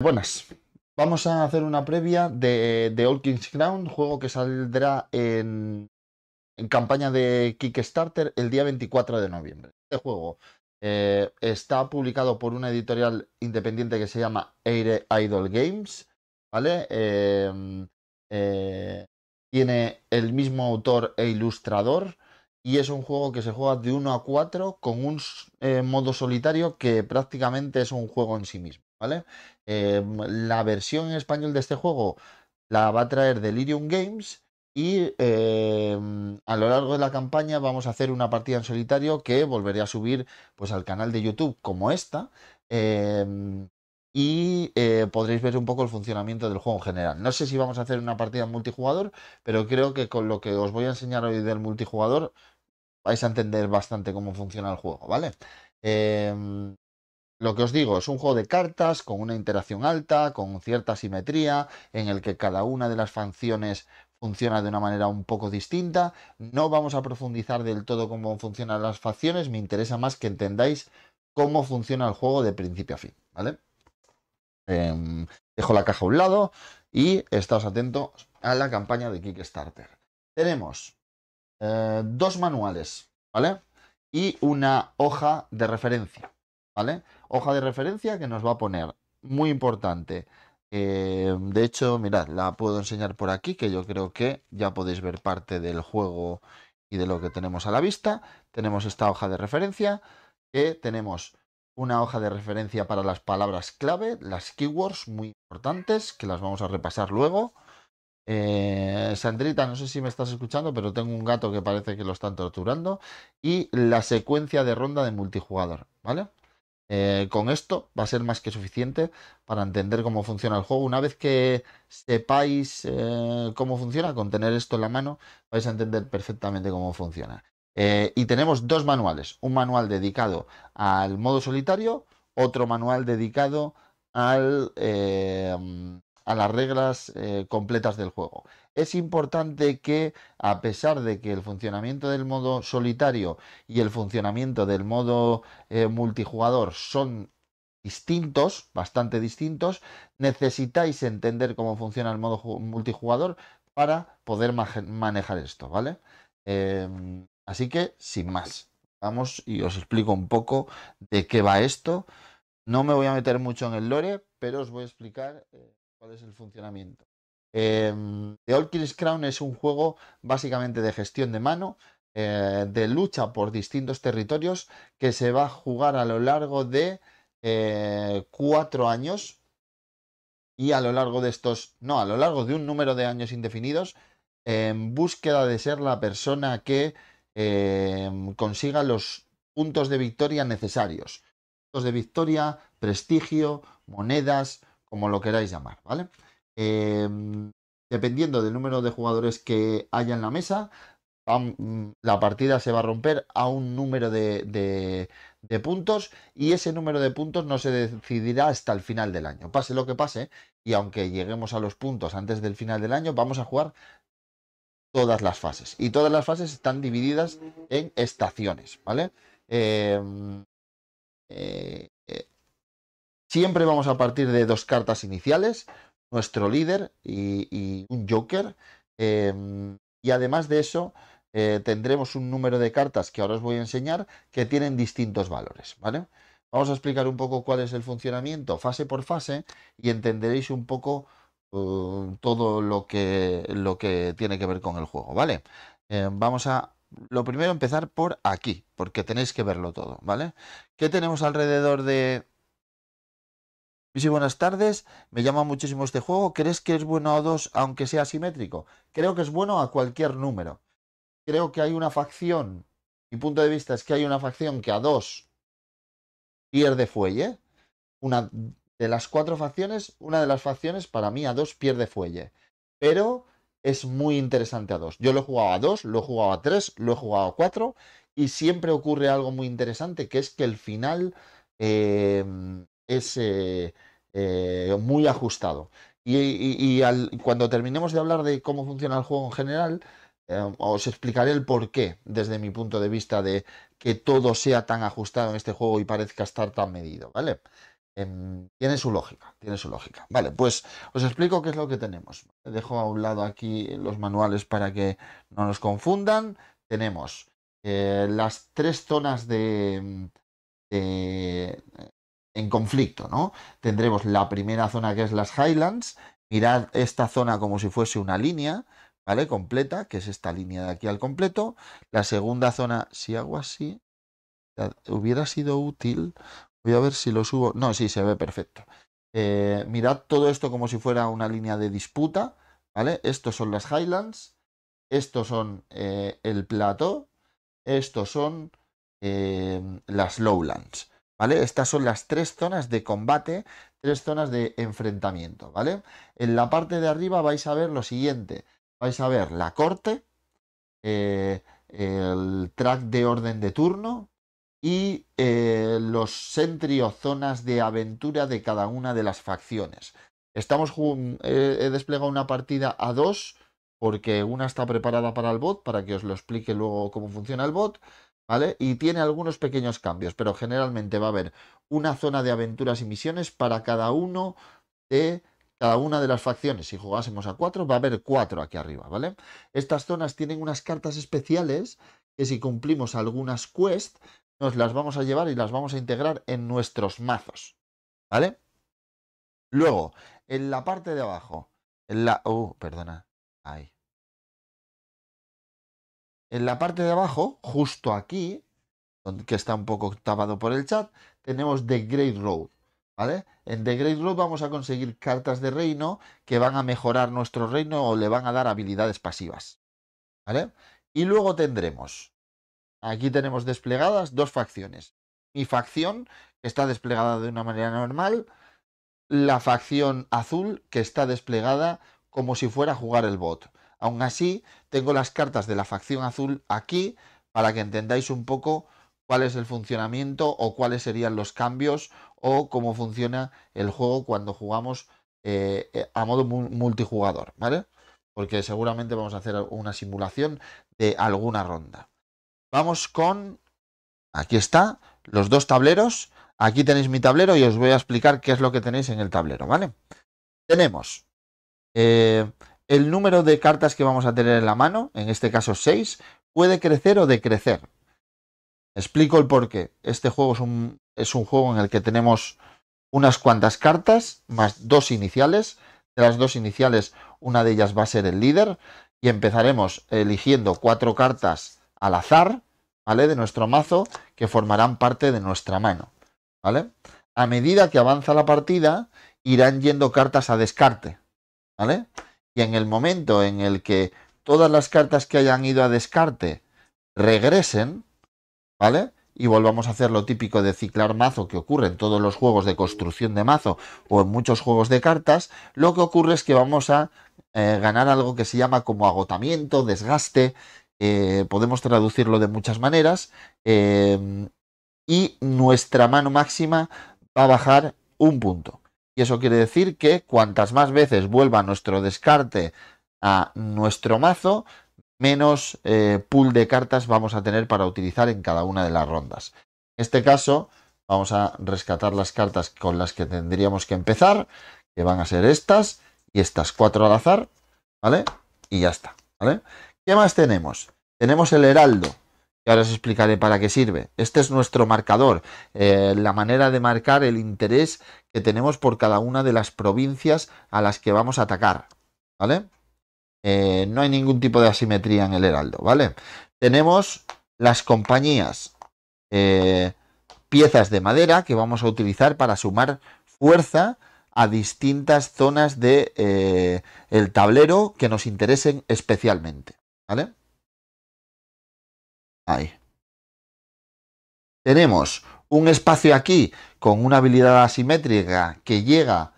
Buenas, vamos a hacer una previa de, The All Kings Crown, juego que saldrá en, campaña de Kickstarter el día 24 de noviembre. Este juego eh, está publicado por una editorial independiente que se llama Aire Idol Games, ¿vale? Eh, eh, tiene el mismo autor e ilustrador y es un juego que se juega de 1 a 4 con un modo solitario que prácticamente es un juego en sí mismo. ¿vale? Em, la versión en español de este juego la va a traer Delirium Games y em, a lo largo de la campaña vamos a hacer una partida en solitario que volveré a subir pues al canal de YouTube como esta em, y eh, podréis ver un poco el funcionamiento del juego en general. No sé si vamos a hacer una partida en multijugador, pero creo que con lo que os voy a enseñar hoy del multijugador vais a entender bastante cómo funciona el juego, ¿vale? Lo que os digo, es un juego de cartas con una interacción alta, con cierta simetría, en el que cada una de las facciones funciona de una manera un poco distinta. No vamos a profundizar del todo cómo funcionan las facciones, me interesa más que entendáis cómo funciona el juego de principio a fin, ¿vale? Em, dejo la caja a un lado y estáos atentos a la campaña de Kickstarter. Tenemos eh, dos manuales, ¿vale? Y una hoja de referencia. ¿vale? Hoja de referencia que nos va a poner, muy importante. Eh, de hecho, mirad, la puedo enseñar por aquí, que yo creo que ya podéis ver parte del juego y de lo que tenemos a la vista. Tenemos esta hoja de referencia, que tenemos una hoja de referencia para las palabras clave, las keywords muy importantes, que las vamos a repasar luego. Eh, Sandrita, no sé si me estás escuchando, pero tengo un gato que parece que lo están torturando. Y la secuencia de ronda de multijugador, ¿vale? Eh, con esto va a ser más que suficiente para entender cómo funciona el juego. Una vez que sepáis eh, cómo funciona, con tener esto en la mano, vais a entender perfectamente cómo funciona. Eh, y tenemos dos manuales, un manual dedicado al modo solitario, otro manual dedicado a las reglas completas del juego es importante que, a pesar de que el funcionamiento del modo solitario y el funcionamiento del modo eh, multijugador son distintos, bastante distintos, necesitáis entender cómo funciona el modo multijugador para poder manejar esto, ¿vale? Em, así que, sin más, vamos y os explico un poco de qué va esto. No me voy a meter mucho en el lore, pero os voy a explicar eh, cuál es el funcionamiento. Em, The All Kill's Crown es un juego básicamente de gestión de mano, eh, de lucha por distintos territorios, que se va a jugar a lo largo de eh, cuatro años. Y a lo largo de estos, no, a lo largo de un número de años indefinidos, en búsqueda de ser la persona que em, consiga los puntos de victoria necesarios. Puntos de victoria, prestigio, monedas, como lo queráis llamar, ¿vale? Em, dependiendo del número de jugadores que haya en la mesa, mm, la partida se va a romper a un número de, puntos y ese número de puntos no se decidirá hasta el final del año. Pase lo que pase y aunque lleguemos a los puntos antes del final del año, vamos a jugar todas las fases. Y todas las fases están divididas en estaciones, ¿vale? Em, eh, eh, siempre vamos a partir de dos cartas iniciales, nuestro líder y, un Joker. Em, y además de eso, eh, tendremos un número de cartas que ahora os voy a enseñar que tienen distintos valores, ¿vale? Vamos a explicar un poco cuál es el funcionamiento fase por fase y entenderéis un poco uh, todo lo que, lo que tiene que ver con el juego, ¿vale? Em, vamos a, lo primero, empezar por aquí, porque tenéis que verlo todo, ¿vale? ¿Qué tenemos alrededor de, buenas tardes, me llama muchísimo este juego. ¿Crees que es bueno a dos aunque sea asimétrico? Creo que es bueno a cualquier número. Creo que hay una facción, mi punto de vista es que hay una facción que a dos pierde fuelle. Una de las cuatro facciones, una de las facciones para mí a dos pierde fuelle. Pero es muy interesante a dos. Yo lo he jugado a dos, lo he jugado a tres, lo he jugado a cuatro y siempre ocurre algo muy interesante que es que el final eh, es... Eh, eh, muy ajustado. Y, cuando terminemos de hablar de cómo funciona el juego en general, eh, os explicaré el porqué desde mi punto de vista, de que todo sea tan ajustado en este juego y parezca estar tan medido, ¿vale? Em, tiene su lógica, tiene su lógica. Vale, pues os explico qué es lo que tenemos. Dejo a un lado aquí los manuales para que no nos confundan. Tenemos eh, las tres zonas de en conflicto, ¿no? Tendremos la primera zona que es las Highlands. Mirad esta zona como si fuese una línea, ¿vale? Completa, que es esta línea de aquí al completo. La segunda zona, si hago así, hubiera sido útil. Voy a ver si lo subo. No, sí, se ve perfecto. Eh, mirad todo esto como si fuera una línea de disputa, ¿vale? Estos son las Highlands. Estos son eh, el Plato, Estos son eh, las Lowlands. Estas son las tres zonas de combate, tres zonas de enfrentamiento, ¿vale? En la parte de arriba vais a ver lo siguiente, vais a ver la corte, eh, el track de orden de turno y eh, los centrios o zonas de aventura de cada una de las facciones. Estamos eh, he desplegado una partida a dos porque una está preparada para el bot, para que os lo explique luego cómo funciona el bot, ¿Vale? Y tiene algunos pequeños cambios, pero generalmente va a haber una zona de aventuras y misiones para cada uno de cada una de las facciones. Si jugásemos a cuatro, va a haber cuatro aquí arriba, ¿vale? Estas zonas tienen unas cartas especiales que si cumplimos algunas quests, nos las vamos a llevar y las vamos a integrar en nuestros mazos, ¿vale? Luego, en la parte de abajo, en la... Oh, perdona, ahí. En la parte de abajo, justo aquí, que está un poco tapado por el chat, tenemos The Great Road. ¿Vale? En The Great Road vamos a conseguir cartas de reino que van a mejorar nuestro reino o le van a dar habilidades pasivas. ¿Vale? Y luego tendremos, aquí tenemos desplegadas dos facciones. Mi facción, que está desplegada de una manera normal, la facción azul, que está desplegada como si fuera a jugar el bot. Aún así, tengo las cartas de la facción azul aquí para que entendáis un poco cuál es el funcionamiento o cuáles serían los cambios o cómo funciona el juego cuando jugamos eh, eh, a modo multijugador, ¿vale? Porque seguramente vamos a hacer una simulación de alguna ronda. Vamos con... Aquí está, los dos tableros. Aquí tenéis mi tablero y os voy a explicar qué es lo que tenéis en el tablero, ¿vale? Tenemos eh, el número de cartas que vamos a tener en la mano, en este caso 6, puede crecer o decrecer. Explico el porqué. Este juego es un, es un juego en el que tenemos unas cuantas cartas, más dos iniciales. De las dos iniciales, una de ellas va a ser el líder. Y empezaremos eligiendo cuatro cartas al azar, ¿vale? De nuestro mazo, que formarán parte de nuestra mano, ¿vale? A medida que avanza la partida, irán yendo cartas a descarte, ¿vale? en el momento en el que todas las cartas que hayan ido a descarte regresen, ¿vale? Y volvamos a hacer lo típico de ciclar mazo que ocurre en todos los juegos de construcción de mazo o en muchos juegos de cartas, lo que ocurre es que vamos a eh, ganar algo que se llama como agotamiento, desgaste, eh, podemos traducirlo de muchas maneras, eh, y nuestra mano máxima va a bajar un punto. Y eso quiere decir que cuantas más veces vuelva nuestro descarte a nuestro mazo, menos eh, pool de cartas vamos a tener para utilizar en cada una de las rondas. En este caso, vamos a rescatar las cartas con las que tendríamos que empezar, que van a ser estas y estas cuatro al azar, ¿vale? Y ya está, ¿vale? ¿Qué más tenemos? Tenemos el heraldo, ahora os explicaré para qué sirve. Este es nuestro marcador, eh, la manera de marcar el interés que tenemos por cada una de las provincias a las que vamos a atacar, ¿vale? Eh, no hay ningún tipo de asimetría en el heraldo, ¿vale? Tenemos las compañías, eh, piezas de madera que vamos a utilizar para sumar fuerza a distintas zonas del de, el tablero que nos interesen especialmente, ¿vale? Tenemos un espacio aquí con una habilidad asimétrica que llega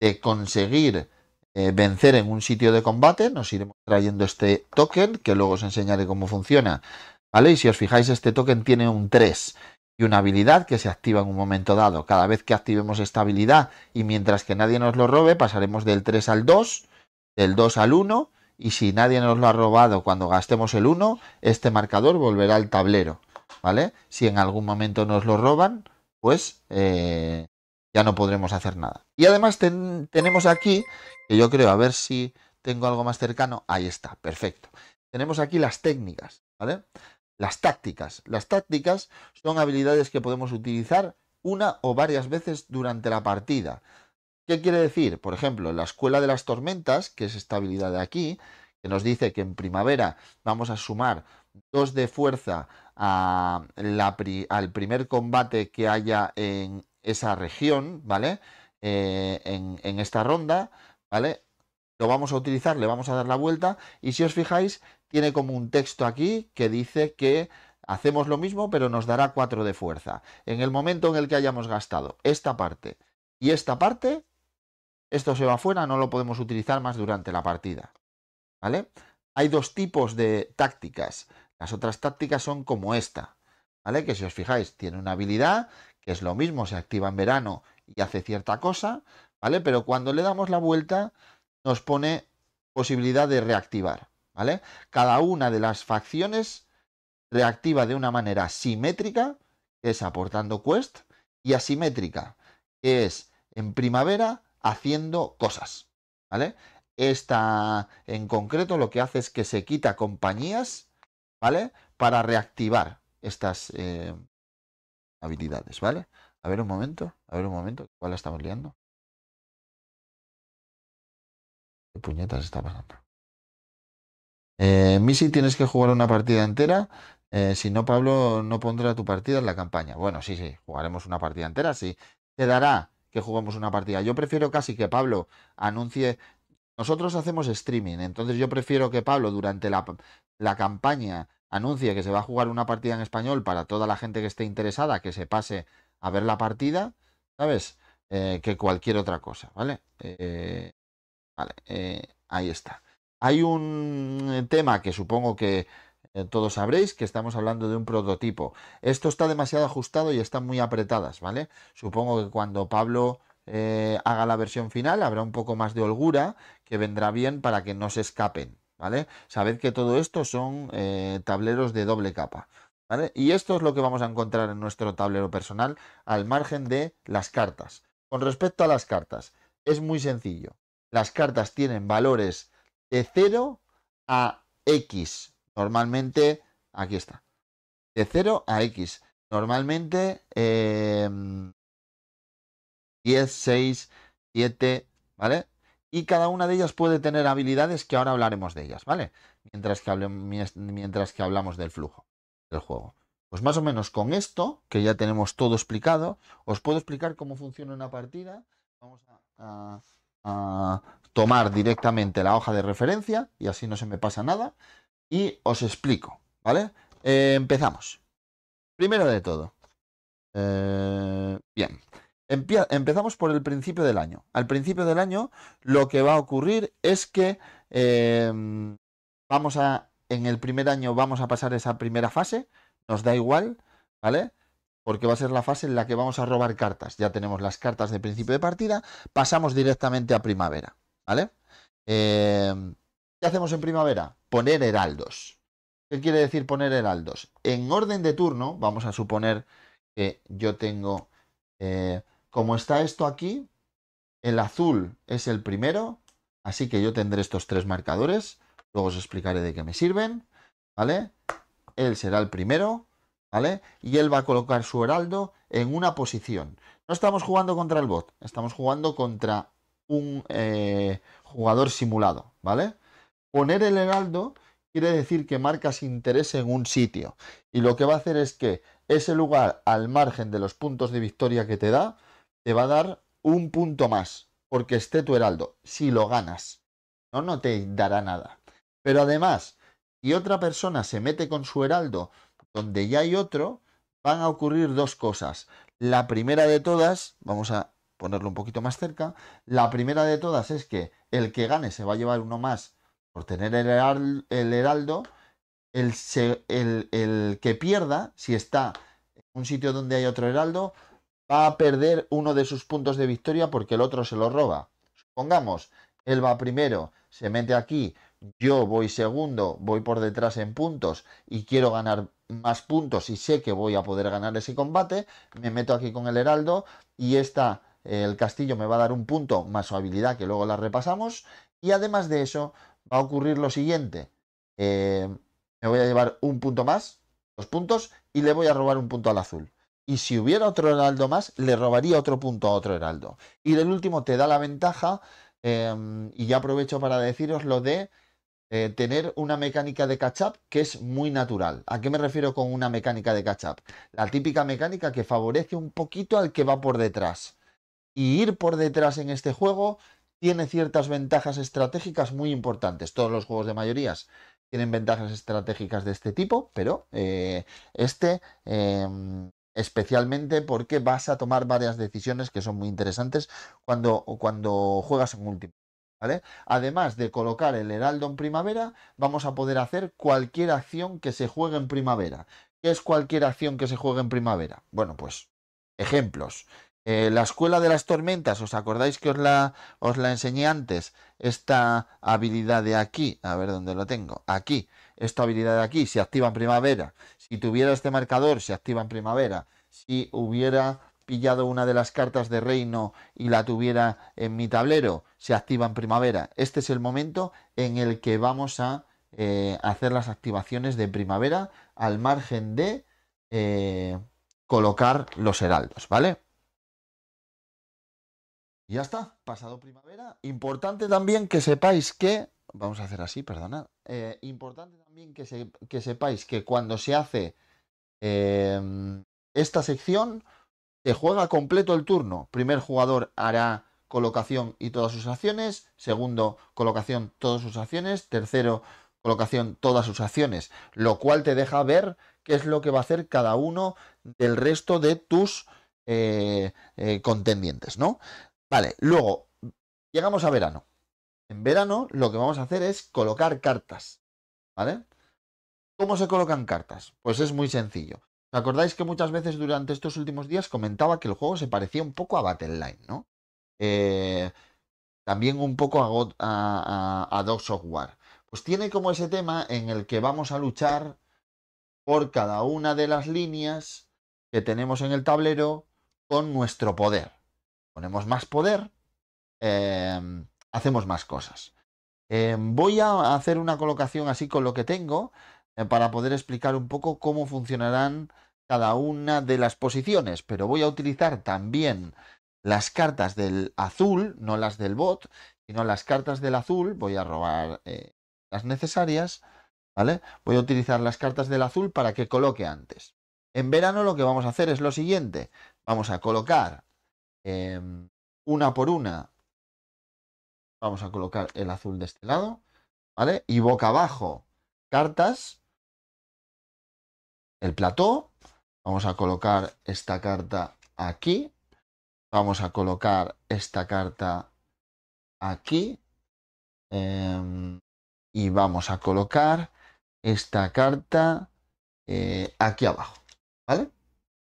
de conseguir eh, vencer en un sitio de combate. Nos iremos trayendo este token, que luego os enseñaré cómo funciona. ¿Vale? Y si os fijáis, este token tiene un 3 y una habilidad que se activa en un momento dado. Cada vez que activemos esta habilidad y mientras que nadie nos lo robe, pasaremos del 3 al 2, del 2 al 1 y si nadie nos lo ha robado cuando gastemos el 1, este marcador volverá al tablero, ¿vale? Si en algún momento nos lo roban, pues eh, ya no podremos hacer nada. Y además tenemos aquí, que yo creo, a ver si tengo algo más cercano, ahí está, perfecto. Tenemos aquí las técnicas, ¿vale? Las tácticas. Las tácticas son habilidades que podemos utilizar una o varias veces durante la partida. ¿Qué quiere decir? Por ejemplo, la escuela de las tormentas, que es esta habilidad de aquí, que nos dice que en primavera vamos a sumar 2 de fuerza al primer combate que haya en esa región, ¿vale? Eh, en, en esta ronda, ¿vale? Lo vamos a utilizar, le vamos a dar la vuelta y si os fijáis, tiene como un texto aquí que dice que hacemos lo mismo, pero nos dará 4 de fuerza. En el momento en el que hayamos gastado esta parte y esta parte, esto se va fuera, no lo podemos utilizar más durante la partida. ¿Vale? Hay dos tipos de tácticas. Las otras tácticas son como esta. ¿Vale? Que si os fijáis, tiene una habilidad que es lo mismo, se activa en verano y hace cierta cosa, ¿vale? Pero cuando le damos la vuelta nos pone posibilidad de reactivar, ¿vale? Cada una de las facciones reactiva de una manera simétrica, que es aportando quest, y asimétrica, que es en primavera haciendo cosas, ¿vale? Esta en concreto lo que hace es que se quita compañías, ¿vale? Para reactivar estas eh, habilidades, ¿vale? A ver un momento, a ver un momento, ¿cuál la estamos liando? ¿Qué puñetas está pasando? Eh, Missy, tienes que jugar una partida entera. Eh, si no, Pablo no pondrá tu partida en la campaña. Bueno, sí, sí, jugaremos una partida entera. Sí, te dará que jugamos una partida. Yo prefiero casi que Pablo anuncie... Nosotros hacemos streaming, entonces yo prefiero que Pablo durante la, la campaña anuncie que se va a jugar una partida en español para toda la gente que esté interesada, que se pase a ver la partida, ¿sabes? Eh, que cualquier otra cosa, ¿vale? Eh, vale, eh, ahí está. Hay un tema que supongo que eh, todos sabréis que estamos hablando de un prototipo. Esto está demasiado ajustado y están muy apretadas, ¿vale? Supongo que cuando Pablo eh, haga la versión final habrá un poco más de holgura que vendrá bien para que no se escapen, ¿vale? Sabed que todo esto son eh, tableros de doble capa. ¿Vale? Y esto es lo que vamos a encontrar en nuestro tablero personal al margen de las cartas. Con respecto a las cartas, es muy sencillo. Las cartas tienen valores de 0 a X, Normalmente, aquí está. De 0 a X. Normalmente 10, 6, 7, ¿vale? Y cada una de ellas puede tener habilidades que ahora hablaremos de ellas, ¿vale? Mientras que, mientras que hablamos del flujo del juego. Pues más o menos con esto, que ya tenemos todo explicado, os puedo explicar cómo funciona una partida. Vamos a, a tomar directamente la hoja de referencia y así no se me pasa nada y os explico, ¿vale? Eh, empezamos. Primero de todo. Eh, bien. empezamos por el principio del año. Al principio del año lo que va a ocurrir es que em, vamos a, en el primer año vamos a pasar esa primera fase, nos da igual, ¿vale? Porque va a ser la fase en la que vamos a robar cartas. Ya tenemos las cartas de principio de partida, pasamos directamente a primavera, ¿vale? Em, hacemos en primavera? Poner heraldos. ¿Qué quiere decir poner heraldos? En orden de turno, vamos a suponer que yo tengo, eh, como está esto aquí, el azul es el primero, así que yo tendré estos tres marcadores, luego os explicaré de qué me sirven, ¿vale? Él será el primero, ¿vale? Y él va a colocar su heraldo en una posición. No estamos jugando contra el bot, estamos jugando contra un eh, jugador simulado, ¿vale? Poner el heraldo quiere decir que marcas interés en un sitio y lo que va a hacer es que ese lugar al margen de los puntos de victoria que te da, te va a dar un punto más porque esté tu heraldo, si lo ganas. No, no te dará nada. Pero además, si otra persona se mete con su heraldo donde ya hay otro, van a ocurrir dos cosas. La primera de todas, vamos a ponerlo un poquito más cerca, la primera de todas es que el que gane se va a llevar uno más por tener el, heraldo, el, que pierda, si está en un sitio donde hay otro heraldo, va a perder uno de sus puntos de victoria porque el otro se lo roba. Supongamos, él va primero, se mete aquí, yo voy segundo, voy por detrás en puntos y quiero ganar más puntos y sé que voy a poder ganar ese combate, me meto aquí con el heraldo y está el castillo me va a dar un punto más su habilidad que luego la repasamos y además de eso va a ocurrir lo siguiente. Eh, me voy a llevar un punto más, dos puntos, y le voy a robar un punto al azul. Y si hubiera otro heraldo más, le robaría otro punto a otro heraldo. Y el último te da la ventaja, em, y ya aprovecho para deciros lo de eh, tener una mecánica de catch-up que es muy natural. ¿A qué me refiero con una mecánica de catch-up? La típica mecánica que favorece un poquito al que va por detrás. Y ir por detrás en este juego tiene ciertas ventajas estratégicas muy importantes. Todos los juegos de mayorías tienen ventajas estratégicas de este tipo, pero eh, este em, especialmente porque vas a tomar varias decisiones que son muy interesantes cuando, cuando juegas en último. ¿Vale? Además de colocar el heraldo en primavera, vamos a poder hacer cualquier acción que se juegue en primavera. ¿Qué es cualquier acción que se juegue en primavera? Bueno, pues ejemplos. Eh, la escuela de las tormentas, ¿os acordáis que os la, enseñé antes? Esta habilidad de aquí, a ver dónde lo tengo, aquí, esta habilidad de aquí se activa en primavera. Si tuviera este marcador, se activa en primavera. Si hubiera pillado una de las cartas de reino y la tuviera en mi tablero, se activa en primavera. Este es el momento en el que vamos a eh, hacer las activaciones de primavera al margen de eh, colocar los heraldos, ¿vale? ya está, pasado primavera. Importante también que sepáis que, vamos a hacer así, perdonad. Eh, importante también que, sepáis que cuando se hace em, esta sección, se juega completo el turno. Primer jugador hará colocación y todas sus acciones. Segundo, colocación, todas sus acciones. Tercero, colocación, todas sus acciones. Lo cual te deja ver qué es lo que va a hacer cada uno del resto de tus eh, eh, contendientes, ¿no? Vale, luego llegamos a verano. En verano lo que vamos a hacer es colocar cartas. ¿Vale? ¿Cómo se colocan cartas? Pues es muy sencillo. ¿Os acordáis que muchas veces durante estos últimos días comentaba que el juego se parecía un poco a Battle Line, ¿no? Eh, también un poco a, a, Software. Pues tiene como ese tema en el que vamos a luchar por cada una de las líneas que tenemos en el tablero con nuestro poder ponemos más poder, em, hacemos más cosas. Em, voy a hacer una colocación así con lo que tengo eh, para poder explicar un poco cómo funcionarán cada una de las posiciones, pero voy a utilizar también las cartas del azul, no las del bot, sino las cartas del azul, voy a robar eh, las necesarias, ¿vale? Voy a utilizar las cartas del azul para que coloque antes. En verano lo que vamos a hacer es lo siguiente, vamos a colocar Em, una por una vamos a colocar el azul de este lado, ¿vale? Y boca abajo, cartas, el plató, vamos a colocar esta carta aquí, vamos a colocar esta carta aquí, em, y vamos a colocar esta carta eh, aquí abajo, ¿vale?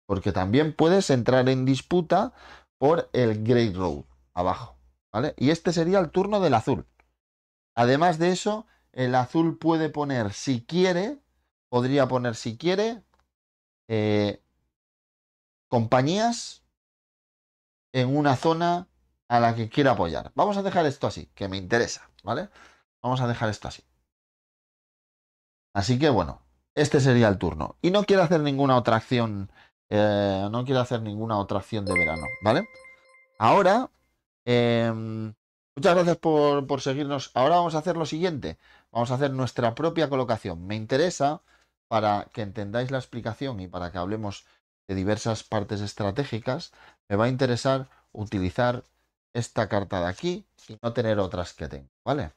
Porque también puedes entrar en disputa por el Great Road, abajo, ¿vale? Y este sería el turno del azul. Además de eso, el azul puede poner si quiere, podría poner si quiere, eh, compañías en una zona a la que quiera apoyar. Vamos a dejar esto así, que me interesa, ¿vale? Vamos a dejar esto así. Así que bueno, este sería el turno. Y no quiero hacer ninguna otra acción eh, no quiero hacer ninguna otra acción de verano, ¿vale? Ahora, em, muchas gracias por, por, seguirnos. Ahora vamos a hacer lo siguiente. Vamos a hacer nuestra propia colocación. Me interesa, para que entendáis la explicación y para que hablemos de diversas partes estratégicas, me va a interesar utilizar esta carta de aquí y no tener otras que tengo, ¿vale?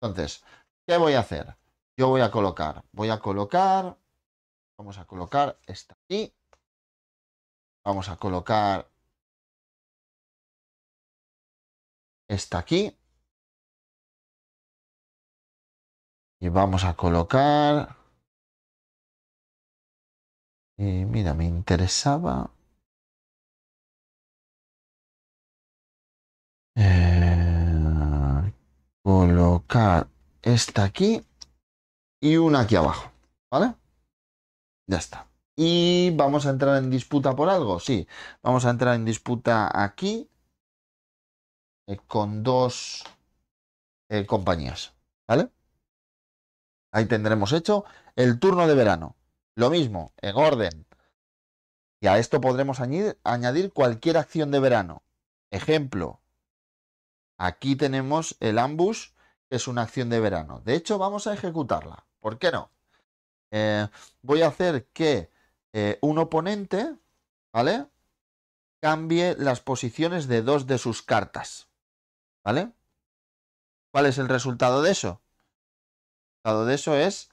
Entonces, ¿qué voy a hacer? Yo voy a colocar, voy a colocar, vamos a colocar esta aquí Vamos a colocar esta aquí. Y vamos a colocar... Y eh, mira, me interesaba... Eh, colocar esta aquí y una aquí abajo, ¿vale? Ya está. ¿Y vamos a entrar en disputa por algo? Sí, vamos a entrar en disputa aquí eh, con dos eh, compañías, ¿vale? Ahí tendremos hecho el turno de verano. Lo mismo, en orden. Y a esto podremos añadir, cualquier acción de verano. Ejemplo, aquí tenemos el ambush, que es una acción de verano. De hecho, vamos a ejecutarla. ¿Por qué no? Eh, voy a hacer que eh, un oponente, ¿vale? Cambie las posiciones de dos de sus cartas, ¿vale? ¿Cuál es el resultado de eso? El resultado de eso es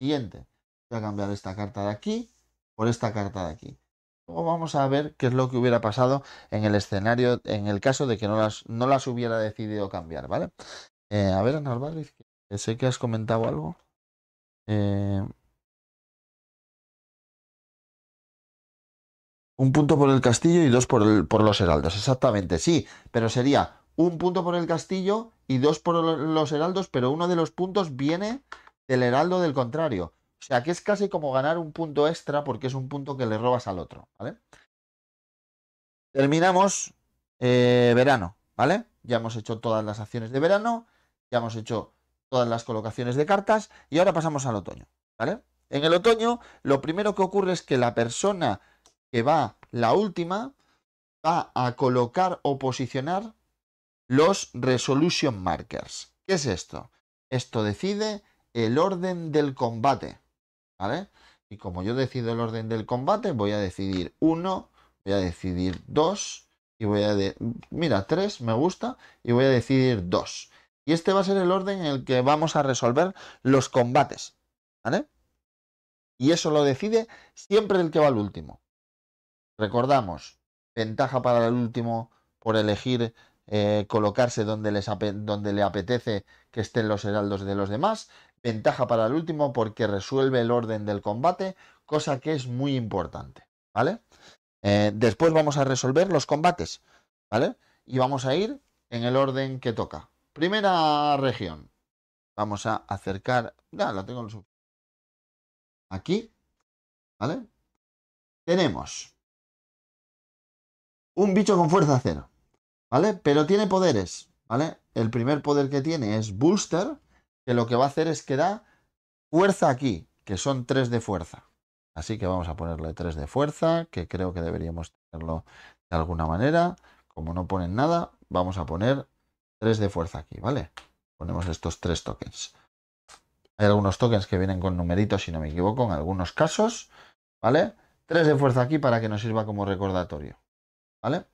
siguiente. Voy a cambiar esta carta de aquí por esta carta de aquí. Luego vamos a ver qué es lo que hubiera pasado en el escenario, en el caso de que no las, no las hubiera decidido cambiar, ¿vale? Eh, a ver, Ana sé que has comentado algo. Eh, Un punto por el castillo y dos por, los heraldos. Exactamente, sí. Pero sería un punto por el castillo y dos por los heraldos, pero uno de los puntos viene del heraldo del contrario. O sea que es casi como ganar un punto extra porque es un punto que le robas al otro, ¿vale? Terminamos eh, verano, ¿vale? Ya hemos hecho todas las acciones de verano, ya hemos hecho todas las colocaciones de cartas y ahora pasamos al otoño, ¿vale? En el otoño lo primero que ocurre es que la persona que va la última, va a colocar o posicionar los resolution markers. ¿Qué es esto? Esto decide el orden del combate, ¿vale? Y como yo decido el orden del combate, voy a decidir 1, voy a decidir 2 y voy a... decir, Mira, 3 me gusta y voy a decidir 2. Y este va a ser el orden en el que vamos a resolver los combates, ¿vale? Y eso lo decide siempre el que va al último. Recordamos, ventaja para el último por elegir eh, colocarse donde, donde le apetece que estén los heraldos de los demás. Ventaja para el último porque resuelve el orden del combate, cosa que es muy importante. ¿Vale? Eh, después vamos a resolver los combates. ¿Vale? Y vamos a ir en el orden que toca. Primera región. Vamos a acercar. Ya, la tengo Aquí. ¿Vale? Tenemos un bicho con fuerza cero, ¿vale? Pero tiene poderes, ¿vale? El primer poder que tiene es Booster, que lo que va a hacer es que da fuerza aquí, que son tres de fuerza. Así que vamos a ponerle tres de fuerza, que creo que deberíamos tenerlo de alguna manera. Como no ponen nada, vamos a poner 3 de fuerza aquí, ¿vale? Ponemos estos tres tokens. Hay algunos tokens que vienen con numeritos, si no me equivoco, en algunos casos, ¿vale? Tres de fuerza aquí para que nos sirva como recordatorio. ¿vale?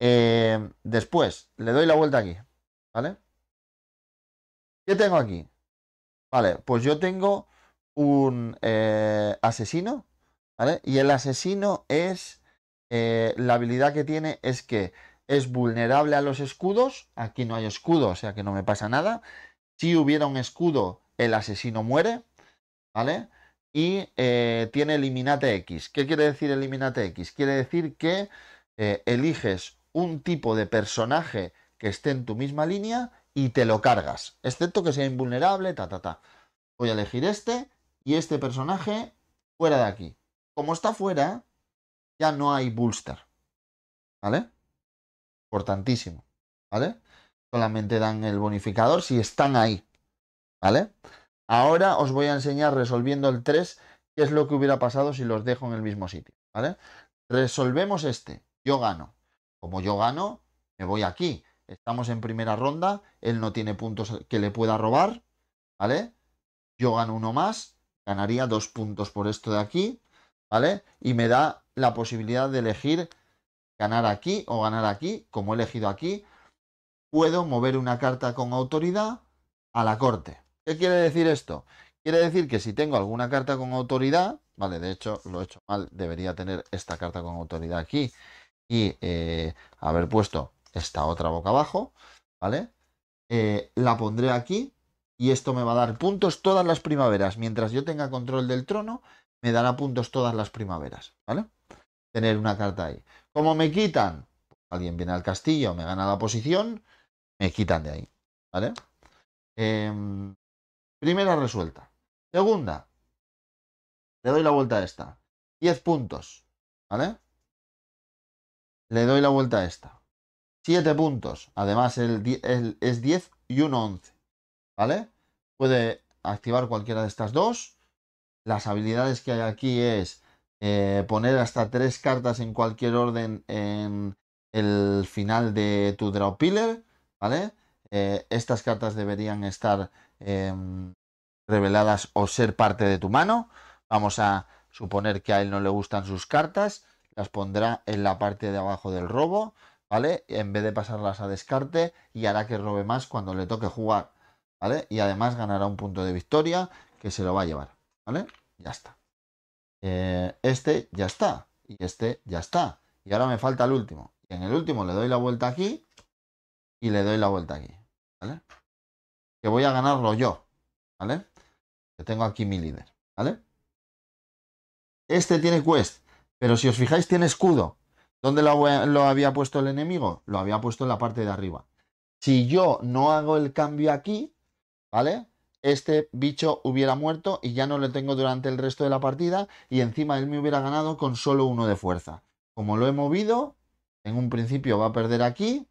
Eh, después, le doy la vuelta aquí, ¿vale? ¿Qué tengo aquí? Vale, pues yo tengo un eh, asesino, ¿vale? Y el asesino es, eh, la habilidad que tiene es que es vulnerable a los escudos, aquí no hay escudo, o sea que no me pasa nada. Si hubiera un escudo, el asesino muere, ¿vale? Y tiene eliminate X. ¿Qué quiere decir eliminate X? Quiere decir que eh, eliges un tipo de personaje que esté en tu misma línea y te lo cargas, excepto que sea invulnerable, ta, ta, ta. Voy a elegir este y este personaje fuera de aquí. Como está fuera, ya no hay booster. ¿Vale? Importantísimo. ¿Vale? Solamente dan el bonificador si están ahí. ¿Vale? Ahora os voy a enseñar resolviendo el 3 qué es lo que hubiera pasado si los dejo en el mismo sitio. ¿Vale? Resolvemos este yo gano. Como yo gano, me voy aquí. Estamos en primera ronda, él no tiene puntos que le pueda robar, ¿vale? Yo gano uno más, ganaría dos puntos por esto de aquí, ¿vale? Y me da la posibilidad de elegir ganar aquí o ganar aquí, como he elegido aquí. Puedo mover una carta con autoridad a la corte. ¿Qué quiere decir esto? Quiere decir que si tengo alguna carta con autoridad, vale, de hecho lo he hecho mal, debería tener esta carta con autoridad aquí y eh, haber puesto esta otra boca abajo, ¿vale? Eh, la pondré aquí y esto me va a dar puntos todas las primaveras. Mientras yo tenga control del trono, me dará puntos todas las primaveras, ¿vale? Tener una carta ahí. Como me quitan? Pues alguien viene al castillo, me gana la posición, me quitan de ahí, ¿vale? Em, primera resuelta. Segunda, le doy la vuelta a esta. 10 puntos, ¿vale? Le doy la vuelta a esta. 7 puntos. Además, el, es 10 y un 11. ¿Vale? Puede activar cualquiera de estas dos. Las habilidades que hay aquí es eh, poner hasta 3 cartas en cualquier orden en el final de tu draw pillar. ¿Vale? Eh, estas cartas deberían estar em, reveladas o ser parte de tu mano. Vamos a suponer que a él no le gustan sus cartas las pondrá en la parte de abajo del robo, ¿vale? En vez de pasarlas a descarte y hará que robe más cuando le toque jugar, ¿vale? Y además ganará un punto de victoria que se lo va a llevar, ¿vale? Ya está. Eh, este ya está. Y este ya está. Y ahora me falta el último. Y en el último le doy la vuelta aquí y le doy la vuelta aquí, ¿vale? Que voy a ganarlo yo, ¿vale? Que tengo aquí mi líder, ¿vale? Este tiene quest, pero si os fijáis, tiene escudo. ¿Dónde lo, había puesto el enemigo? Lo había puesto en la parte de arriba. Si yo no hago el cambio aquí, ¿vale? Este bicho hubiera muerto y ya no lo tengo durante el resto de la partida y encima él me hubiera ganado con solo uno de fuerza. Como lo he movido, en un principio va a perder aquí,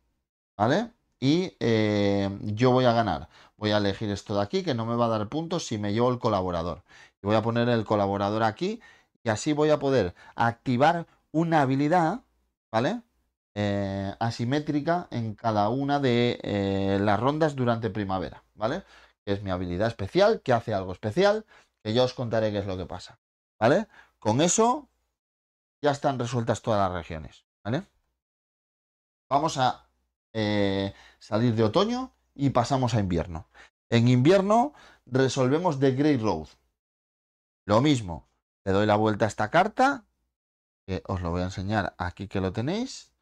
¿vale? Y eh, yo voy a ganar. Voy a elegir esto de aquí que no me va a dar puntos si me llevo el colaborador. Y voy a poner el colaborador aquí y así voy a poder activar una habilidad, ¿vale? Eh, asimétrica en cada una de eh, las rondas durante primavera, ¿vale? Que es mi habilidad especial, que hace algo especial, que ya os contaré qué es lo que pasa, ¿vale? Con eso ya están resueltas todas las regiones, ¿vale? Vamos a eh, salir de otoño y pasamos a invierno. En invierno resolvemos The Grey Road. Lo mismo, le doy la vuelta a esta carta, que os lo voy a enseñar aquí que lo tenéis,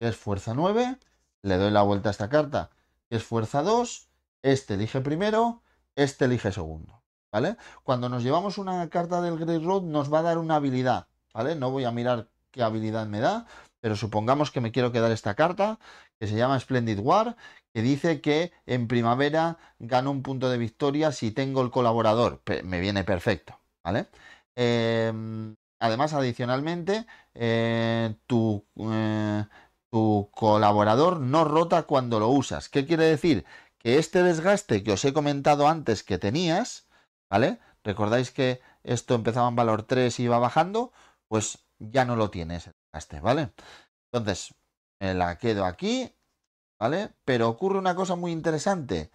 que es fuerza 9. Le doy la vuelta a esta carta, que es fuerza 2. Este elige primero, este elige segundo. ¿Vale? Cuando nos llevamos una carta del Grey Road nos va a dar una habilidad, ¿vale? No voy a mirar qué habilidad me da, pero supongamos que me quiero quedar esta carta, que se llama Splendid War, que dice que en primavera gano un punto de victoria si tengo el colaborador. Me viene perfecto, ¿vale? Em, además, adicionalmente, eh, eh, tu, colaborador no rota cuando lo usas. ¿Qué quiere decir? Que este desgaste que os he comentado antes que tenías, ¿vale? Recordáis que esto empezaba en valor 3 y iba bajando, pues ya no lo tienes ese desgaste, ¿vale? Entonces, la quedo aquí, ¿vale? Pero ocurre una cosa muy interesante.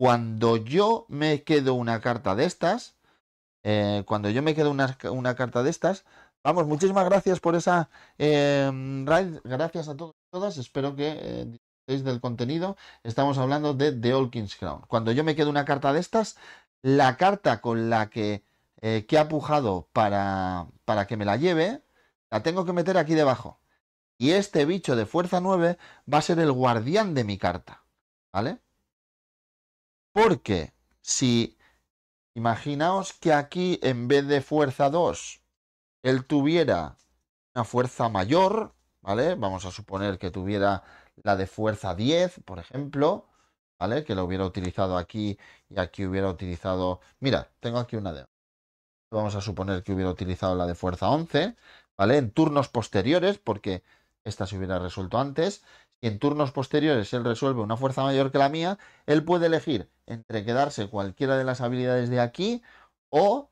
Cuando yo me quedo una carta de estas, eh, cuando yo me quedo una, carta de estas, vamos, muchísimas gracias por esa em, raid. Gracias a todos y todas. Espero que eh, disfrutéis del contenido. Estamos hablando de The All King's Crown. Cuando yo me quedo una carta de estas, la carta con la que, eh, que ha pujado para, para que me la lleve, la tengo que meter aquí debajo. Y este bicho de fuerza 9 va a ser el guardián de mi carta. ¿Vale? Porque si Imaginaos que aquí, en vez de fuerza 2, él tuviera una fuerza mayor, ¿vale? Vamos a suponer que tuviera la de fuerza 10, por ejemplo, ¿vale? Que lo hubiera utilizado aquí y aquí hubiera utilizado... Mira, tengo aquí una de... Vamos a suponer que hubiera utilizado la de fuerza 11, ¿vale? En turnos posteriores, porque esta se hubiera resuelto antes y en turnos posteriores él resuelve una fuerza mayor que la mía, él puede elegir entre quedarse cualquiera de las habilidades de aquí o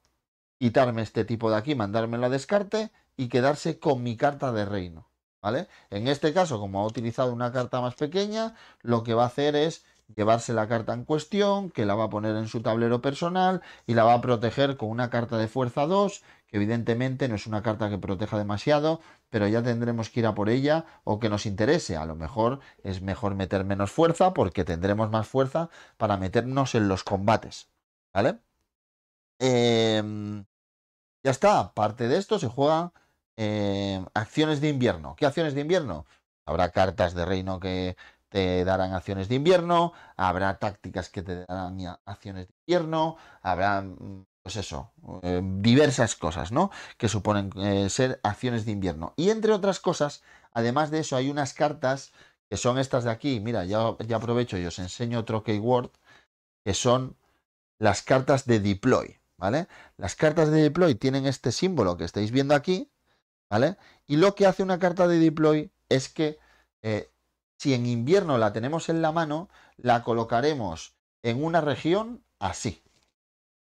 quitarme este tipo de aquí, mandármelo a descarte y quedarse con mi carta de reino. ¿Vale? En este caso, como ha utilizado una carta más pequeña, lo que va a hacer es llevarse la carta en cuestión, que la va a poner en su tablero personal y la va a proteger con una carta de fuerza 2, que evidentemente no es una carta que proteja demasiado, pero ya tendremos que ir a por ella o que nos interese. A lo mejor es mejor meter menos fuerza porque tendremos más fuerza para meternos en los combates. ¿Vale? Em, ya está, parte de esto se juega em, acciones de invierno. ¿Qué acciones de invierno? Habrá cartas de reino que te darán acciones de invierno, habrá tácticas que te darán acciones de invierno, habrá mm, pues eso, eh, diversas cosas, ¿no? Que suponen eh, ser acciones de invierno. Y entre otras cosas, además de eso, hay unas cartas que son estas de aquí. Mira, ya, aprovecho y os enseño otro keyword, que son las cartas de deploy, ¿vale? Las cartas de deploy tienen este símbolo que estáis viendo aquí, ¿vale? Y lo que hace una carta de deploy es que eh, si en invierno la tenemos en la mano, la colocaremos en una región así,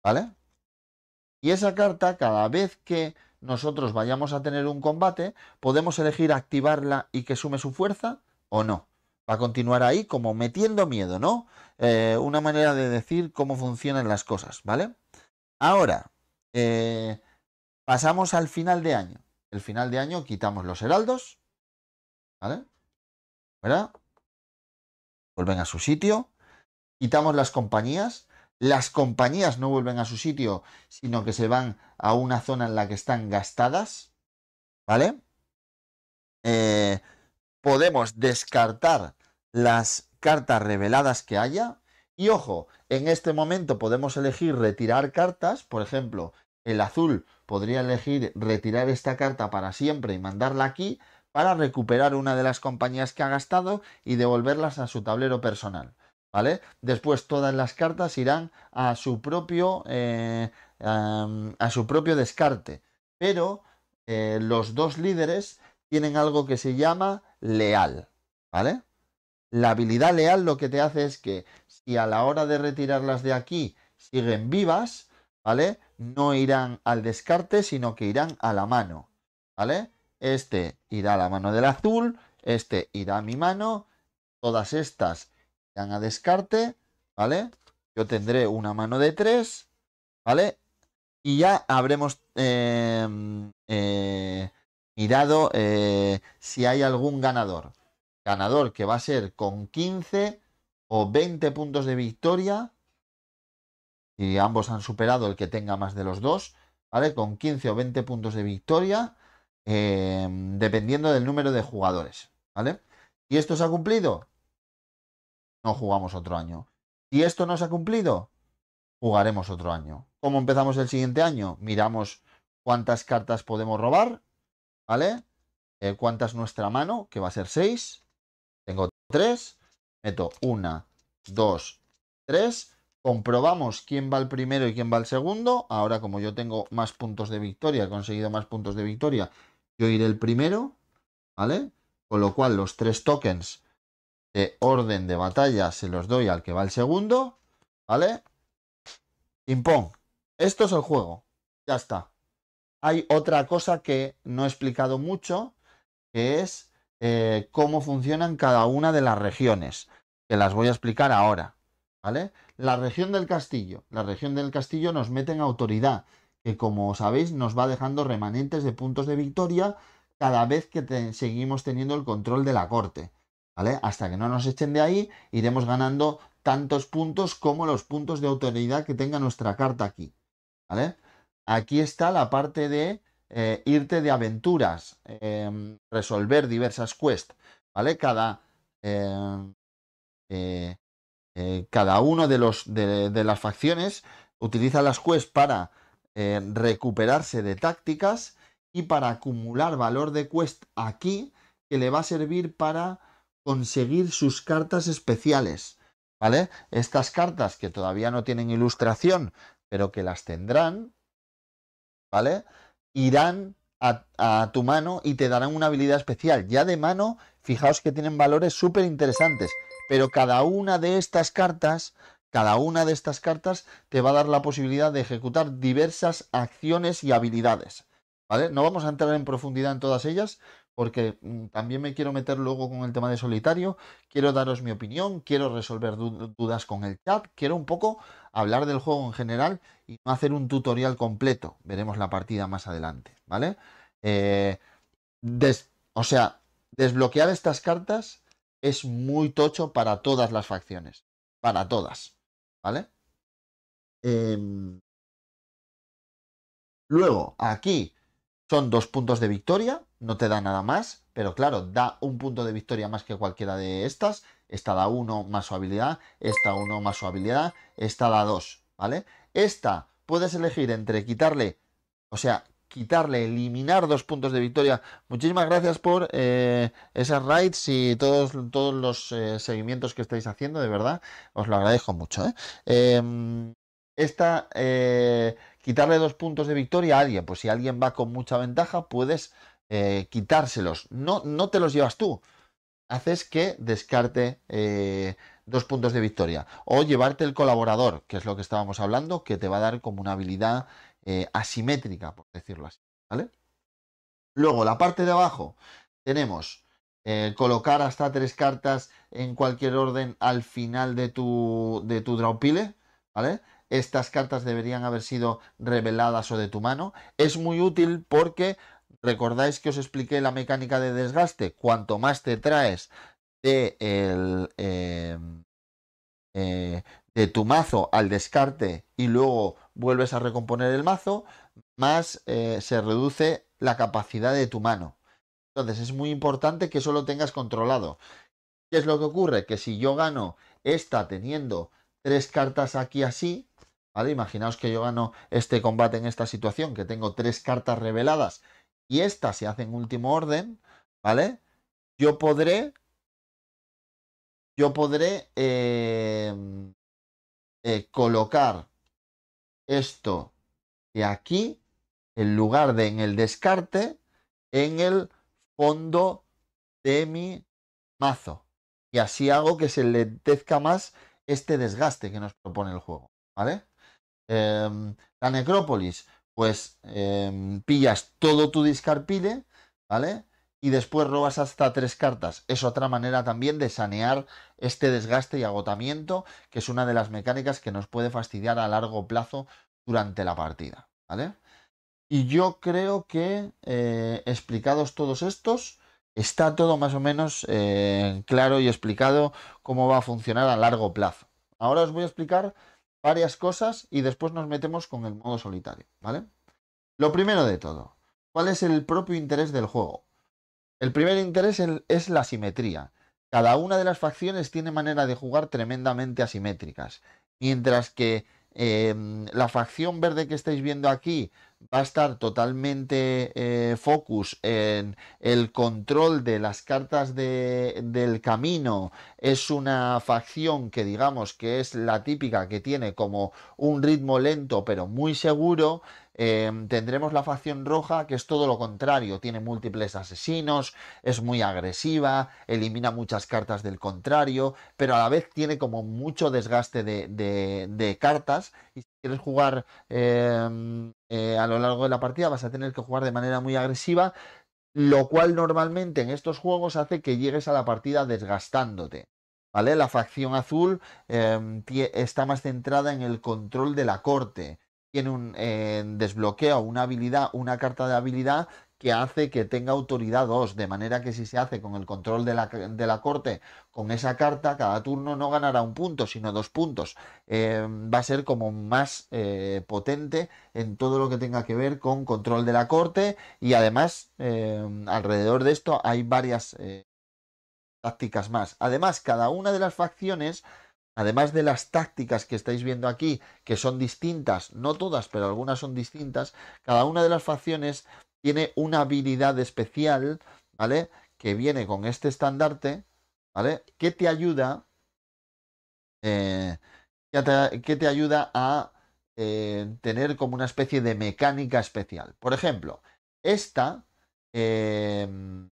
¿vale? Y esa carta, cada vez que nosotros vayamos a tener un combate, podemos elegir activarla y que sume su fuerza o no. Va a continuar ahí como metiendo miedo, ¿no? Eh, una manera de decir cómo funcionan las cosas, ¿vale? Ahora, eh, pasamos al final de año. El final de año quitamos los heraldos, ¿vale? ¿Verdad? Vuelven a su sitio. Quitamos las compañías las compañías no vuelven a su sitio, sino que se van a una zona en la que están gastadas, ¿vale? Eh, podemos descartar las cartas reveladas que haya. Y ojo, en este momento podemos elegir retirar cartas, por ejemplo, el azul podría elegir retirar esta carta para siempre y mandarla aquí para recuperar una de las compañías que ha gastado y devolverlas a su tablero personal. ¿vale? Después todas las cartas irán a su propio, eh, a, su propio descarte, pero eh, los dos líderes tienen algo que se llama leal, ¿vale? La habilidad leal lo que te hace es que si a la hora de retirarlas de aquí siguen vivas, ¿vale? No irán al descarte, sino que irán a la mano, ¿vale? Este irá a la mano del azul, este irá a mi mano, todas estas van a descarte, ¿vale? Yo tendré una mano de tres ¿vale? Y ya habremos em, eh, mirado eh, si hay algún ganador. Ganador que va a ser con 15 o 20 puntos de victoria. Y ambos han superado el que tenga más de los dos, ¿vale? Con 15 o 20 puntos de victoria, em, dependiendo del número de jugadores, ¿vale? ¿Y esto se ha cumplido? no jugamos otro año. y esto no se ha cumplido, jugaremos otro año. ¿Cómo empezamos el siguiente año? Miramos cuántas cartas podemos robar, ¿vale? Eh, cuántas nuestra mano, que va a ser 6. Tengo 3. Meto 1, 2, 3. Comprobamos quién va el primero y quién va el segundo. Ahora, como yo tengo más puntos de victoria, he conseguido más puntos de victoria, yo iré el primero, ¿vale? Con lo cual, los tres tokens de orden de batalla se los doy al que va el segundo, vale ¡Impón! Esto es el juego. Ya está. Hay otra cosa que no he explicado mucho, que es eh, cómo funcionan cada una de las regiones, que las voy a explicar ahora, ¿vale? La región del castillo. La región del castillo nos mete en autoridad, que como sabéis nos va dejando remanentes de puntos de victoria cada vez que seguimos teniendo el control de la corte. Hasta que no nos echen de ahí, iremos ganando tantos puntos como los puntos de autoridad que tenga nuestra carta aquí, ¿vale? Aquí está la parte de eh, irte de aventuras, em, resolver diversas quests, ¿vale? Cada, em, eh, eh, cada uno de, los, de, las facciones utiliza las quests para recuperarse de tácticas y para acumular valor de quest aquí que le va a servir para conseguir sus cartas especiales, ¿vale? Estas cartas que todavía no tienen ilustración, pero que las tendrán, ¿vale? Irán a, tu mano y te darán una habilidad especial. Ya de mano, fijaos que tienen valores súper interesantes, pero cada una de estas cartas cada una de estas cartas te va a dar la posibilidad de ejecutar diversas acciones y habilidades. ¿Vale? No vamos a entrar en profundidad en todas ellas, porque mm, también me quiero meter luego con el tema de solitario, quiero daros mi opinión, quiero resolver dudas con el chat, quiero un poco hablar del juego en general y no hacer un tutorial completo. Veremos la partida más adelante, ¿vale? Eh, o sea, desbloquear estas cartas es muy tocho para todas las facciones, para todas, ¿vale? Em, luego, aquí son dos puntos de victoria, no te da nada más, pero claro, da un punto de victoria más que cualquiera de estas. Esta da 1 más su habilidad, esta 1 más su habilidad, esta da 2, ¿vale? Esta puedes elegir entre quitarle, o sea, quitarle, eliminar dos puntos de victoria. Muchísimas gracias por eh, esas raids y todos, todos los eh, seguimientos que estáis haciendo, de verdad, os lo agradezco mucho. ¿eh? Em, esta, quitarle dos puntos de victoria a alguien, pues si alguien va con mucha ventaja, puedes eh, quitárselos. No, no te los llevas tú. Haces que descarte eh, dos puntos de victoria. O llevarte el colaborador, que es lo que estábamos hablando, que te va a dar como una habilidad eh, asimétrica, por decirlo así. ¿Vale? Luego, la parte de abajo, tenemos colocar hasta tres cartas en cualquier orden al final de tu, de tu draw pile, ¿vale? Estas cartas deberían haber sido reveladas o de tu mano. Es muy útil porque ¿Recordáis que os expliqué la mecánica de desgaste? Cuanto más te traes de, el, em, eh, de tu mazo al descarte y luego vuelves a recomponer el mazo, más eh, se reduce la capacidad de tu mano. Entonces es muy importante que eso lo tengas controlado. ¿Qué es lo que ocurre? Que si yo gano esta teniendo tres cartas aquí así, ¿vale? Imaginaos que yo gano este combate en esta situación, que tengo tres cartas reveladas y esta se hace en último orden, ¿vale? Yo podré, yo podré em, eh, colocar esto de aquí, en lugar de en el descarte, en el fondo de mi mazo. Y así hago que se le lentezca más este desgaste que nos propone el juego, ¿vale? Em, la necrópolis, pues em, pillas todo tu discarpile, ¿vale? Y después robas hasta tres cartas. Es otra manera también de sanear este desgaste y agotamiento, que es una de las mecánicas que nos puede fastidiar a largo plazo durante la partida, ¿vale? Y yo creo que eh, explicados todos estos, está todo más o menos eh, claro y explicado cómo va a funcionar a largo plazo. Ahora os voy a explicar varias cosas y después nos metemos con el modo solitario, ¿vale? Lo primero de todo, ¿cuál es el propio interés del juego? El primer interés es la simetría. Cada una de las facciones tiene manera de jugar tremendamente asimétricas, mientras que eh, la facción verde que estáis viendo aquí va a estar totalmente eh, focus en el control de las cartas del camino. Es una facción que digamos que es la típica que tiene como un ritmo lento pero muy seguro. Em, tendremos la facción roja que es todo lo contrario, tiene múltiples asesinos, es muy agresiva, elimina muchas cartas del contrario, pero a la vez tiene como mucho desgaste de, cartas quieres jugar em, eh, a lo largo de la partida, vas a tener que jugar de manera muy agresiva, lo cual normalmente en estos juegos hace que llegues a la partida desgastándote. ¿Vale? La facción azul em, está más centrada en el control de la corte. Tiene un eh, desbloqueo, una habilidad, una carta de habilidad que hace que tenga autoridad 2, de manera que si se hace con el control de la, corte con esa carta, cada turno no ganará un punto, sino dos puntos. Em, va a ser como más eh, potente en todo lo que tenga que ver con control de la corte y además em, alrededor de esto hay varias eh, tácticas más. Además, cada una de las facciones además de las tácticas que estáis viendo aquí, que son distintas, no todas, pero algunas son distintas, cada una de las facciones tiene una habilidad especial, ¿vale? Que viene con este estandarte, ¿vale? Que te ayuda, eh, que, te, ayuda a eh, tener como una especie de mecánica especial. Por ejemplo, esta em,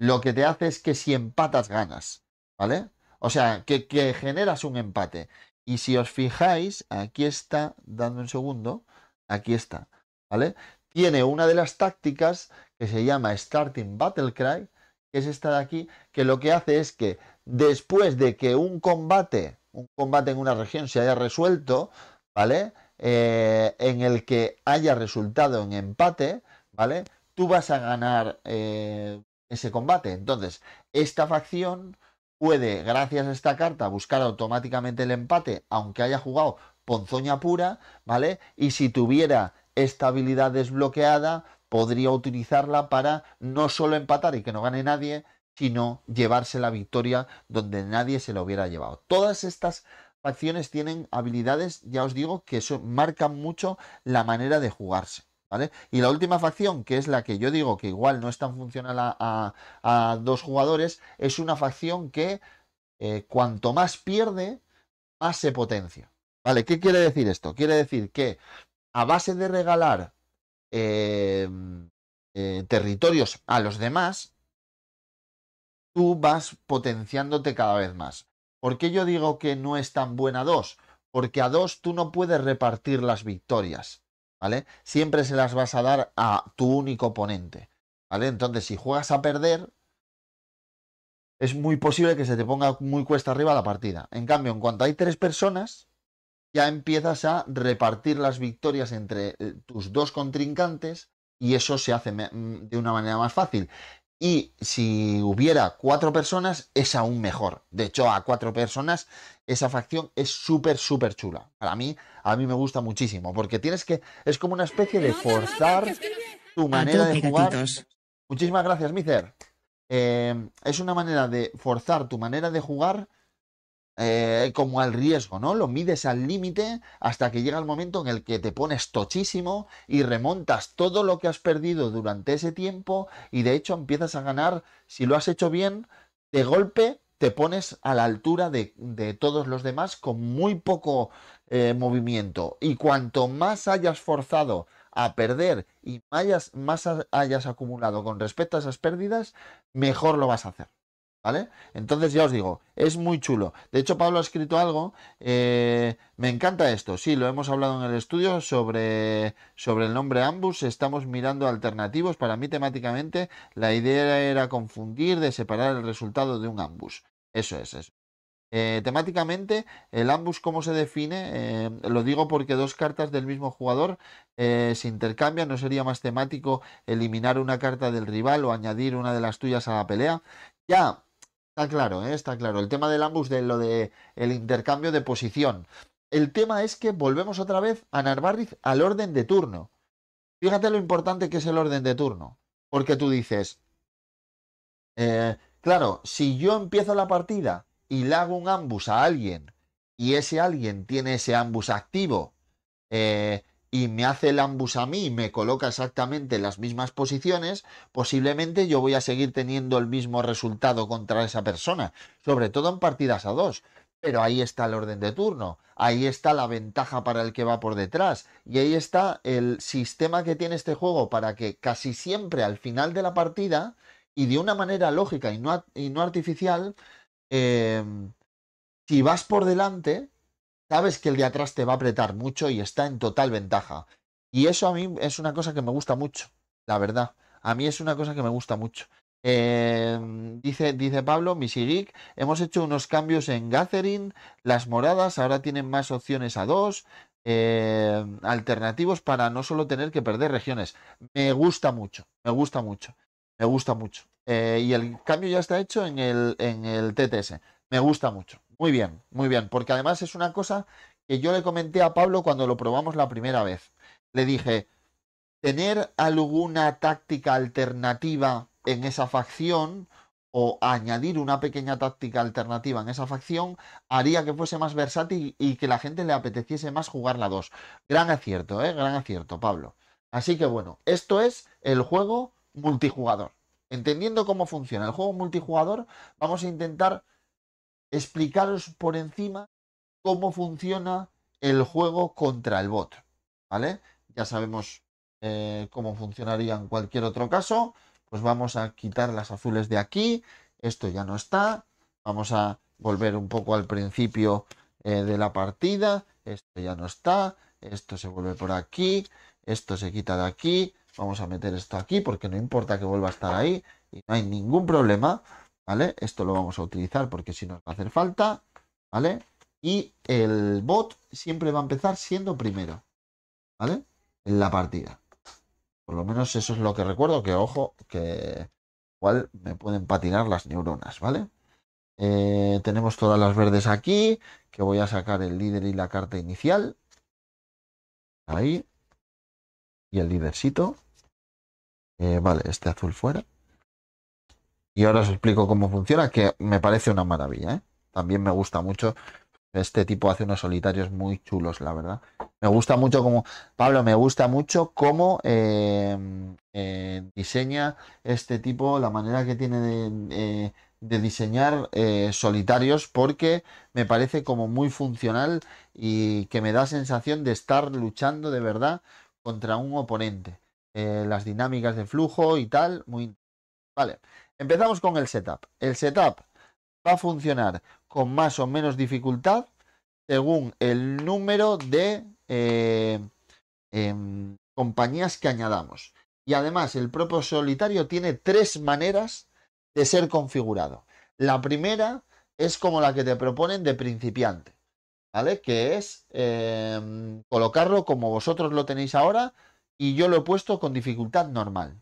lo que te hace es que si empatas ganas, ¿vale? O sea, que, que generas un empate. Y si os fijáis, aquí está, dando un segundo, aquí está, ¿vale? tiene una de las tácticas que se llama Starting Battle Cry, que es esta de aquí, que lo que hace es que después de que un combate, un combate en una región se haya resuelto, ¿vale? Eh, en el que haya resultado en empate, ¿vale? Tú vas a ganar eh, ese combate. Entonces, esta facción puede, gracias a esta carta, buscar automáticamente el empate, aunque haya jugado ponzoña pura, ¿vale? Y si tuviera esta habilidad desbloqueada podría utilizarla para no solo empatar y que no gane nadie, sino llevarse la victoria donde nadie se la hubiera llevado. Todas estas facciones tienen habilidades, ya os digo, que eso marcan mucho la manera de jugarse. ¿Vale? Y la última facción, que es la que yo digo que igual no es tan funcional a, dos jugadores, es una facción que eh, cuanto más pierde, más se potencia. ¿Vale? ¿Qué quiere decir esto? Quiere decir que a base de regalar em, eh, territorios a los demás, tú vas potenciándote cada vez más. ¿Por qué yo digo que no es tan buena dos? Porque a dos tú no puedes repartir las victorias, ¿vale? Siempre se las vas a dar a tu único oponente, Entonces, si juegas a perder, es muy posible que se te ponga muy cuesta arriba la partida. En cambio, en cuanto hay tres personas, ya empiezas a repartir las victorias entre eh, tus dos contrincantes y eso se hace mm, de una manera más fácil. Y si hubiera cuatro personas, es aún mejor. De hecho, a cuatro personas, esa facción es súper, súper chula. Para mí, a mí me gusta muchísimo, porque tienes que. Es como una especie de forzar tu manera de jugar. Muchísimas gracias, Mícer. Eh, es una manera de forzar tu manera de jugar eh, como al riesgo, ¿no? Lo mides al límite hasta que llega el momento en el que te pones tochísimo y remontas todo lo que has perdido durante ese tiempo y de hecho empiezas a ganar, si lo has hecho bien, de golpe te pones a la altura de, todos los demás con muy poco eh, movimiento y cuanto más hayas forzado a perder y más hayas acumulado con respecto a esas pérdidas, mejor lo vas a hacer. Entonces ya os digo, es muy chulo. De hecho, Pablo ha escrito algo. Eh, me encanta esto. Sí, lo hemos hablado en el estudio sobre, sobre el nombre Ambus. Estamos mirando alternativos. Para mí, temáticamente, la idea era confundir, de separar el resultado de un Ambus. Eso es, eso. Eh, temáticamente, el ambus, ¿cómo se define? Eh, lo digo porque dos cartas del mismo jugador se intercambian. ¿No sería más temático eliminar una carta del rival o añadir una de las tuyas a la pelea? Ya, Está claro, ¿eh? está claro. El tema del ambus de lo de el intercambio de posición. El tema es que volvemos otra vez a Narváriz al orden de turno. Fíjate lo importante que es el orden de turno. Porque tú dices, eh, claro, si yo empiezo la partida y le hago un ambus a alguien y ese alguien tiene ese ambus activo eh, y me hace el ambus a mí y me coloca exactamente en las mismas posiciones, posiblemente yo voy a seguir teniendo el mismo resultado contra esa persona, sobre todo en partidas a dos. Pero ahí está el orden de turno, ahí está la ventaja para el que va por detrás y ahí está el sistema que tiene este juego para que casi siempre al final de la partida y de una manera lógica y no, y no artificial, eh, si vas por delante, sabes que el de atrás te va a apretar mucho y está en total ventaja. Y eso a mí es una cosa que me gusta mucho, la verdad. A mí es una cosa que me gusta mucho. Em, dice, dice Pablo, Geek, hemos hecho unos cambios en Gathering, las moradas ahora tienen más opciones a dos, em, alternativos para no solo tener que perder regiones. Me gusta mucho, me gusta mucho, me gusta mucho. Eh, y el cambio ya está hecho en el, en el TTS. Me gusta mucho, muy bien, muy bien, porque además es una cosa que yo le comenté a Pablo cuando lo probamos la primera vez. Le dije, ¿tener alguna táctica alternativa en esa facción o añadir una pequeña táctica alternativa en esa facción haría que fuese más versátil y que la gente le apeteciese más jugar la 2? Gran acierto, ¿eh? Gran acierto, Pablo. Así que bueno, esto es el juego multijugador. Entendiendo cómo funciona el juego multijugador, vamos a intentar explicaros por encima cómo funciona el juego contra el bot, ¿vale? Ya sabemos eh, cómo funcionaría en cualquier otro caso, pues vamos a quitar las azules de aquí, esto ya no está, vamos a volver un poco al principio eh, de la partida, esto ya no está, esto se vuelve por aquí, esto se quita de aquí, vamos a meter esto aquí porque no importa que vuelva a estar ahí y no hay ningún problema. ¿vale? Esto lo vamos a utilizar porque si nos va a hacer falta, ¿vale? Y el bot siempre va a empezar siendo primero, ¿vale? En la partida. Por lo menos eso es lo que recuerdo, que ojo, que igual me pueden patinar las neuronas, ¿vale? Eh, tenemos todas las verdes aquí, que voy a sacar el líder y la carta inicial. Ahí. Y el lídercito. Eh, vale, este azul fuera. Y ahora os explico cómo funciona, que me parece una maravilla. ¿eh? También me gusta mucho. Este tipo hace unos solitarios muy chulos, la verdad. Me gusta mucho como... Pablo, me gusta mucho cómo em, eh, diseña este tipo, la manera que tiene de, eh, de diseñar solitarios, porque me parece como muy funcional y que me da sensación de estar luchando de verdad contra un oponente. las dinámicas de flujo y tal, muy... Vale. Empezamos con el setup. El setup va a funcionar con más o menos dificultad según el número de eh, em, compañías que añadamos. Y además el propio solitario tiene tres maneras de ser configurado. La primera es como la que te proponen de principiante, ¿vale? Que es em, colocarlo como vosotros lo tenéis ahora y yo lo he puesto con dificultad normal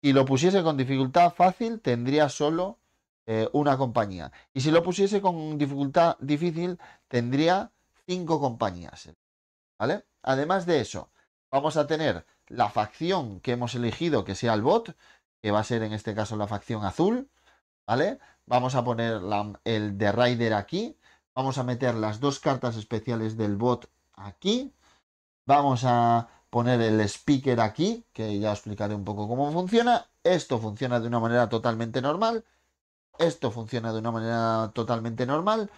y lo pusiese con dificultad fácil, tendría solo eh, una compañía. Y si lo pusiese con dificultad difícil, tendría cinco compañías. ¿Vale? Además de eso, vamos a tener la facción que hemos elegido que sea el bot, que va a ser en este caso la facción azul, ¿vale? Vamos a poner el de Rider aquí, vamos a meter las dos cartas especiales del bot aquí, vamos a poner el speaker aquí, que ya explicaré un poco cómo funciona. Esto funciona de una manera totalmente normal. Esto funciona de una manera totalmente normal.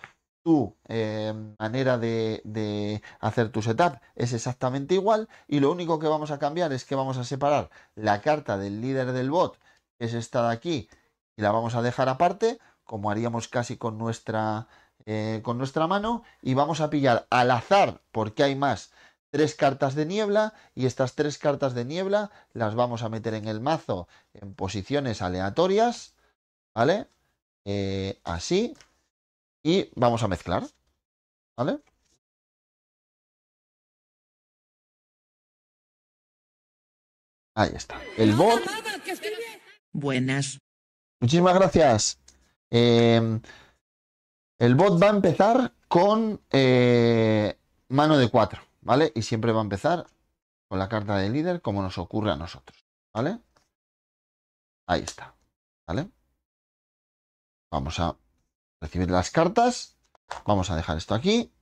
Tu eh, manera de, hacer tu setup es exactamente igual. Y lo único que vamos a cambiar es que vamos a separar la carta del líder del bot, que es esta de aquí, y la vamos a dejar aparte, como haríamos casi con nuestra, eh, con nuestra mano. Y vamos a pillar al azar, porque hay más tres cartas de niebla y estas tres cartas de niebla las vamos a meter en el mazo en posiciones aleatorias, ¿vale? Eh, así. Y vamos a mezclar, ¿vale? Ahí está. El bot. Buenas. Muchísimas gracias. Em, el bot va a empezar con eh, mano de cuatro. ¿vale? Y siempre va a empezar con la carta de líder como nos ocurre a nosotros, ¿vale? Ahí está, ¿vale? Vamos a recibir las cartas, vamos a dejar esto aquí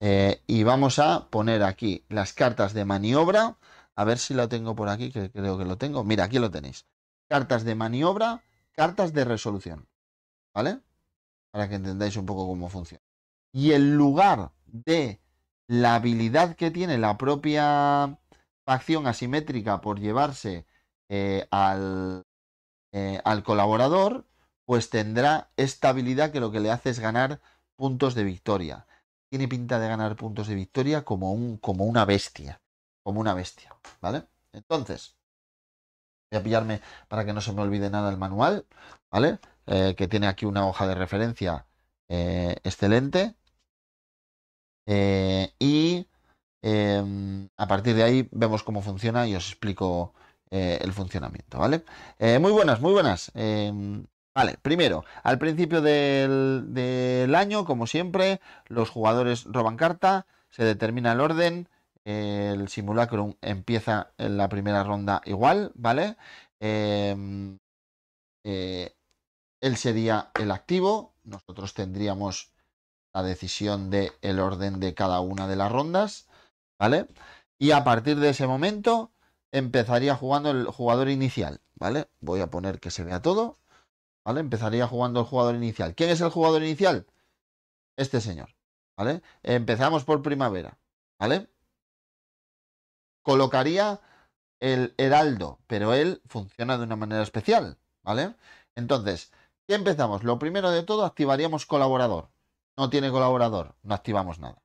eh, y vamos a poner aquí las cartas de maniobra, a ver si lo tengo por aquí, que creo que lo tengo, mira, aquí lo tenéis, cartas de maniobra, cartas de resolución, ¿vale? Para que entendáis un poco cómo funciona. Y el lugar de la habilidad que tiene la propia facción asimétrica por llevarse eh, eh, al, colaborador, pues tendrá esta habilidad que lo que le hace es ganar puntos de victoria. Tiene pinta de ganar puntos de victoria como, un, como una bestia. Como una bestia, ¿vale? Entonces, voy a pillarme para que no se me olvide nada el manual, ¿vale? Eh, que tiene aquí una hoja de referencia excelente. Eh, y em, a partir de ahí vemos cómo funciona y os explico eh, el funcionamiento, ¿vale? Eh, muy buenas, muy buenas. Em, vale, primero, al principio del, del, año, como siempre, los jugadores roban carta, se determina el orden, el simulacrum empieza en la primera ronda igual, ¿vale? Em, él sería el activo, nosotros tendríamos la decisión del orden de cada una de las rondas, ¿vale? Y a partir de ese momento empezaría jugando el jugador inicial, ¿vale? Voy a poner que se vea todo, ¿vale? Empezaría jugando el jugador inicial. ¿Quién es el jugador inicial? Este señor, ¿vale? Empezamos por primavera, ¿vale? Colocaría el heraldo, pero él funciona de una manera especial, ¿vale? Entonces, ¿qué empezamos? Lo primero de todo, activaríamos colaborador, no tiene colaborador, no activamos nada.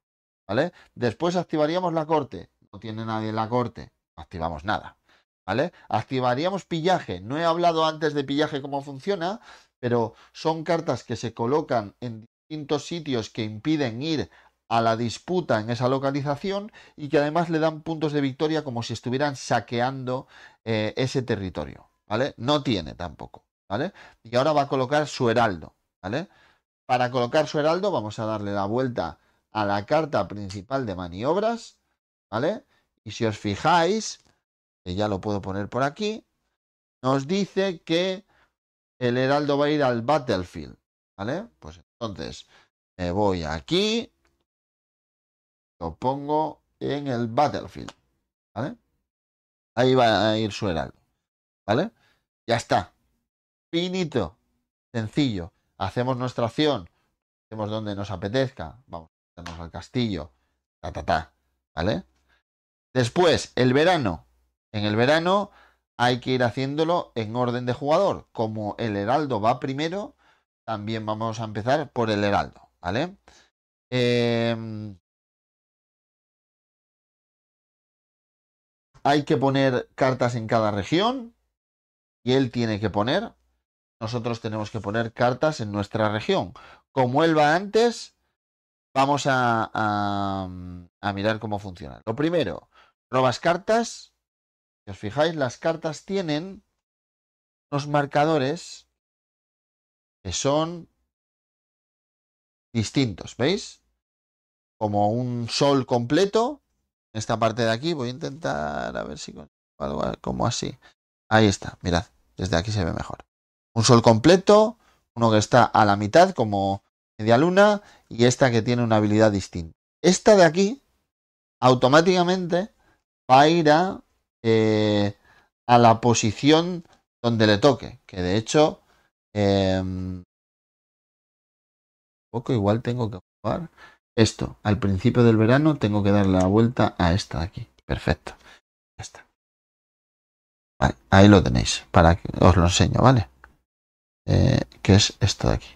¿Vale? Después activaríamos la corte, no tiene nadie en la corte, no activamos nada. ¿Vale? Activaríamos pillaje. No he hablado antes de pillaje cómo funciona, pero son cartas que se colocan en distintos sitios que impiden ir a la disputa en esa localización y que además le dan puntos de victoria como si estuvieran saqueando eh, ese territorio, ¿vale? No tiene tampoco, ¿vale? Y ahora va a colocar su heraldo, ¿vale? Para colocar su heraldo vamos a darle la vuelta a la carta principal de maniobras, ¿vale? Y si os fijáis, que ya lo puedo poner por aquí, nos dice que el heraldo va a ir al battlefield, ¿vale? Pues entonces me voy aquí, lo pongo en el battlefield, ¿vale? Ahí va a ir su heraldo, ¿vale? Ya está, finito, sencillo hacemos nuestra acción, hacemos donde nos apetezca, vamos, al castillo, ta, ta, ta, ¿vale? Después, el verano. En el verano hay que ir haciéndolo en orden de jugador. Como el heraldo va primero, también vamos a empezar por el heraldo, ¿vale? Em, hay que poner cartas en cada región y él tiene que poner nosotros tenemos que poner cartas en nuestra región. Como él va antes, vamos a, mirar cómo funciona. Lo primero, robas cartas. Si os fijáis, las cartas tienen unos marcadores que son distintos, ¿veis? Como un sol completo. Esta parte de aquí, voy a intentar a ver si como así. Ahí está, mirad, desde aquí se ve mejor un sol completo, uno que está a la mitad como media luna y esta que tiene una habilidad distinta. Esta de aquí automáticamente va a ir a, eh, la posición donde le toque, que de hecho em, poco igual tengo que jugar esto. Al principio del verano tengo que darle la vuelta a esta de aquí. Perfecto. está. ahí lo tenéis para que os lo enseño, ¿vale? eh, que es esta de aquí.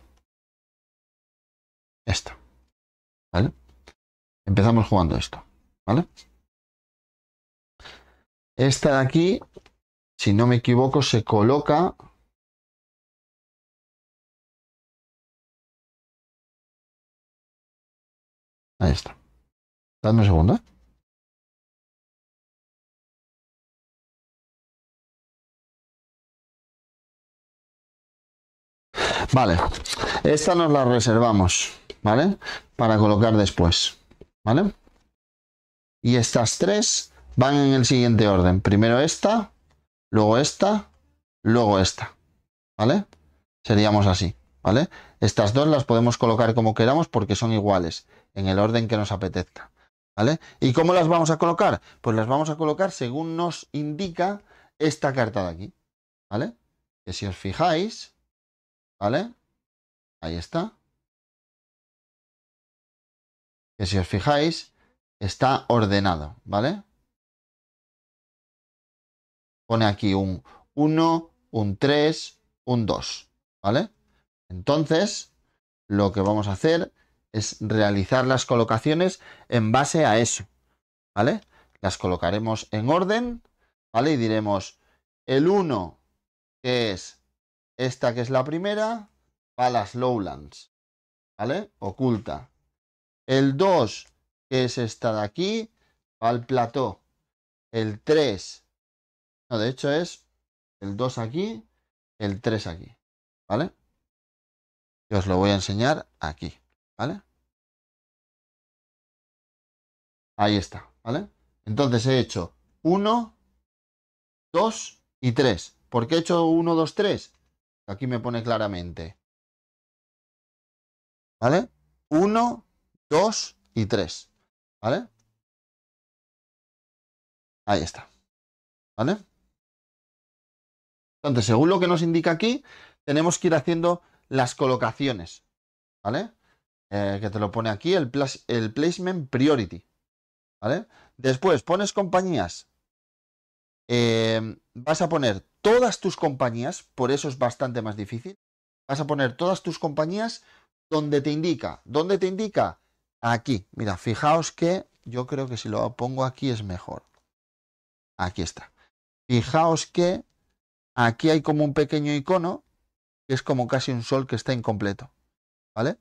Esta. ¿Vale? Empezamos jugando esto. ¿Vale? Esta de aquí, si no me equivoco, se coloca... Ahí está. Dame un segundo. ¿eh? Vale, esta nos la reservamos, ¿vale? Para colocar después, ¿vale? Y estas tres van en el siguiente orden. Primero esta, luego esta, luego esta, ¿vale? Seríamos así, ¿vale? Estas dos las podemos colocar como queramos porque son iguales, en el orden que nos apetezca, ¿vale? ¿Y cómo las vamos a colocar? Pues las vamos a colocar según nos indica esta carta de aquí, ¿vale? Que si os fijáis, ¿Vale? Ahí está. Que si os fijáis, está ordenado, ¿vale? Pone aquí un 1, un 3, un 2, ¿vale? Entonces, lo que vamos a hacer es realizar las colocaciones en base a eso, ¿vale? Las colocaremos en orden, ¿vale? Y diremos, el 1, es esta que es la primera, para las lowlands, ¿vale? Oculta. El 2, que es esta de aquí, va al plató. El 3, no, de hecho es el 2 aquí, el 3 aquí, ¿vale? Y os lo voy a enseñar aquí, ¿vale? Ahí está, ¿vale? Entonces he hecho 1, 2 y 3. ¿Por qué he hecho 1, 2, 3? Aquí me pone claramente. ¿Vale? Uno, dos y tres. ¿Vale? Ahí está. ¿Vale? Entonces, según lo que nos indica aquí, tenemos que ir haciendo las colocaciones. ¿Vale? Eh, que te lo pone aquí, el, el placement priority. ¿Vale? Después pones compañías Em, vas a poner todas tus compañías, por eso es bastante más difícil, vas a poner todas tus compañías donde te indica. ¿Dónde te indica? Aquí. Mira, fijaos que yo creo que si lo pongo aquí es mejor. Aquí está. Fijaos que aquí hay como un pequeño icono que es como casi un sol que está incompleto. ¿Vale?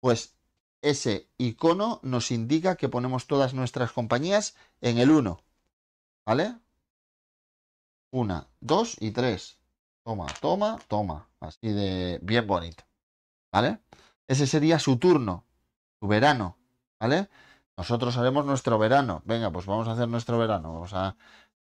Pues ese icono nos indica que ponemos todas nuestras compañías en el 1. ¿Vale? Una, dos y tres. Toma, toma, toma. Así de bien bonito. ¿Vale? Ese sería su turno, su verano. ¿Vale? Nosotros haremos nuestro verano. Venga, pues vamos a hacer nuestro verano. Vamos a...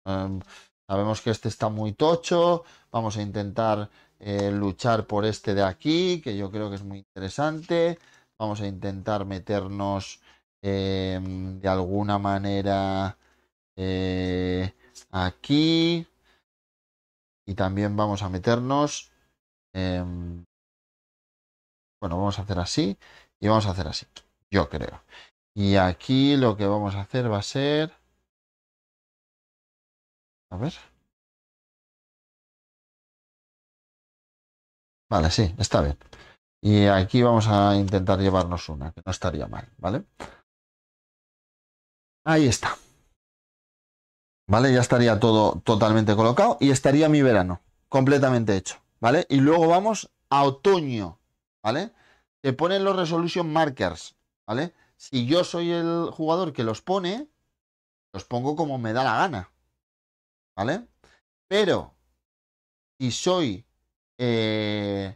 Em, sabemos que este está muy tocho. Vamos a intentar eh, luchar por este de aquí, que yo creo que es muy interesante. Vamos a intentar meternos em, de alguna manera eh, aquí. Y también vamos a meternos... Em, bueno, vamos a hacer así y vamos a hacer así, yo creo. Y aquí lo que vamos a hacer va a ser... A ver. Vale, sí, está bien. Y aquí vamos a intentar llevarnos una, que no estaría mal, ¿vale? Ahí está. ¿Vale? Ya estaría todo totalmente colocado y estaría mi verano completamente hecho, ¿vale? Y luego vamos a otoño, ¿vale? Se ponen los resolution markers, ¿vale? Si yo soy el jugador que los pone, los pongo como me da la gana, ¿vale? Pero si soy, y eh,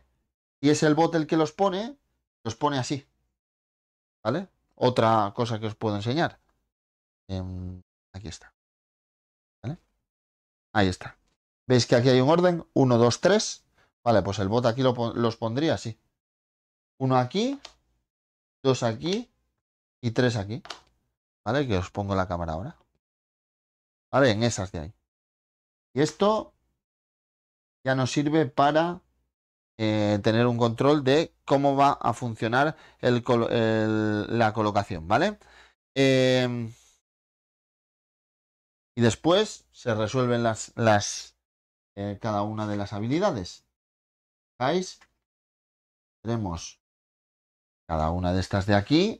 es el bot el que los pone, los pone así, ¿vale? Otra cosa que os puedo enseñar. Em, aquí está. Ahí está. ¿Veis que aquí hay un orden? 1, 2, 3. Vale, pues el bot aquí los pondría así. Uno aquí, dos aquí y tres aquí. ¿Vale? Que os pongo la cámara ahora. ¿Vale? En esas de ahí. Y esto ya nos sirve para eh, tener un control de cómo va a funcionar la colocación, ¿vale? Eh, y después se resuelven las, eh, cada una de las habilidades. ¿Veis? Tenemos cada una de estas de aquí.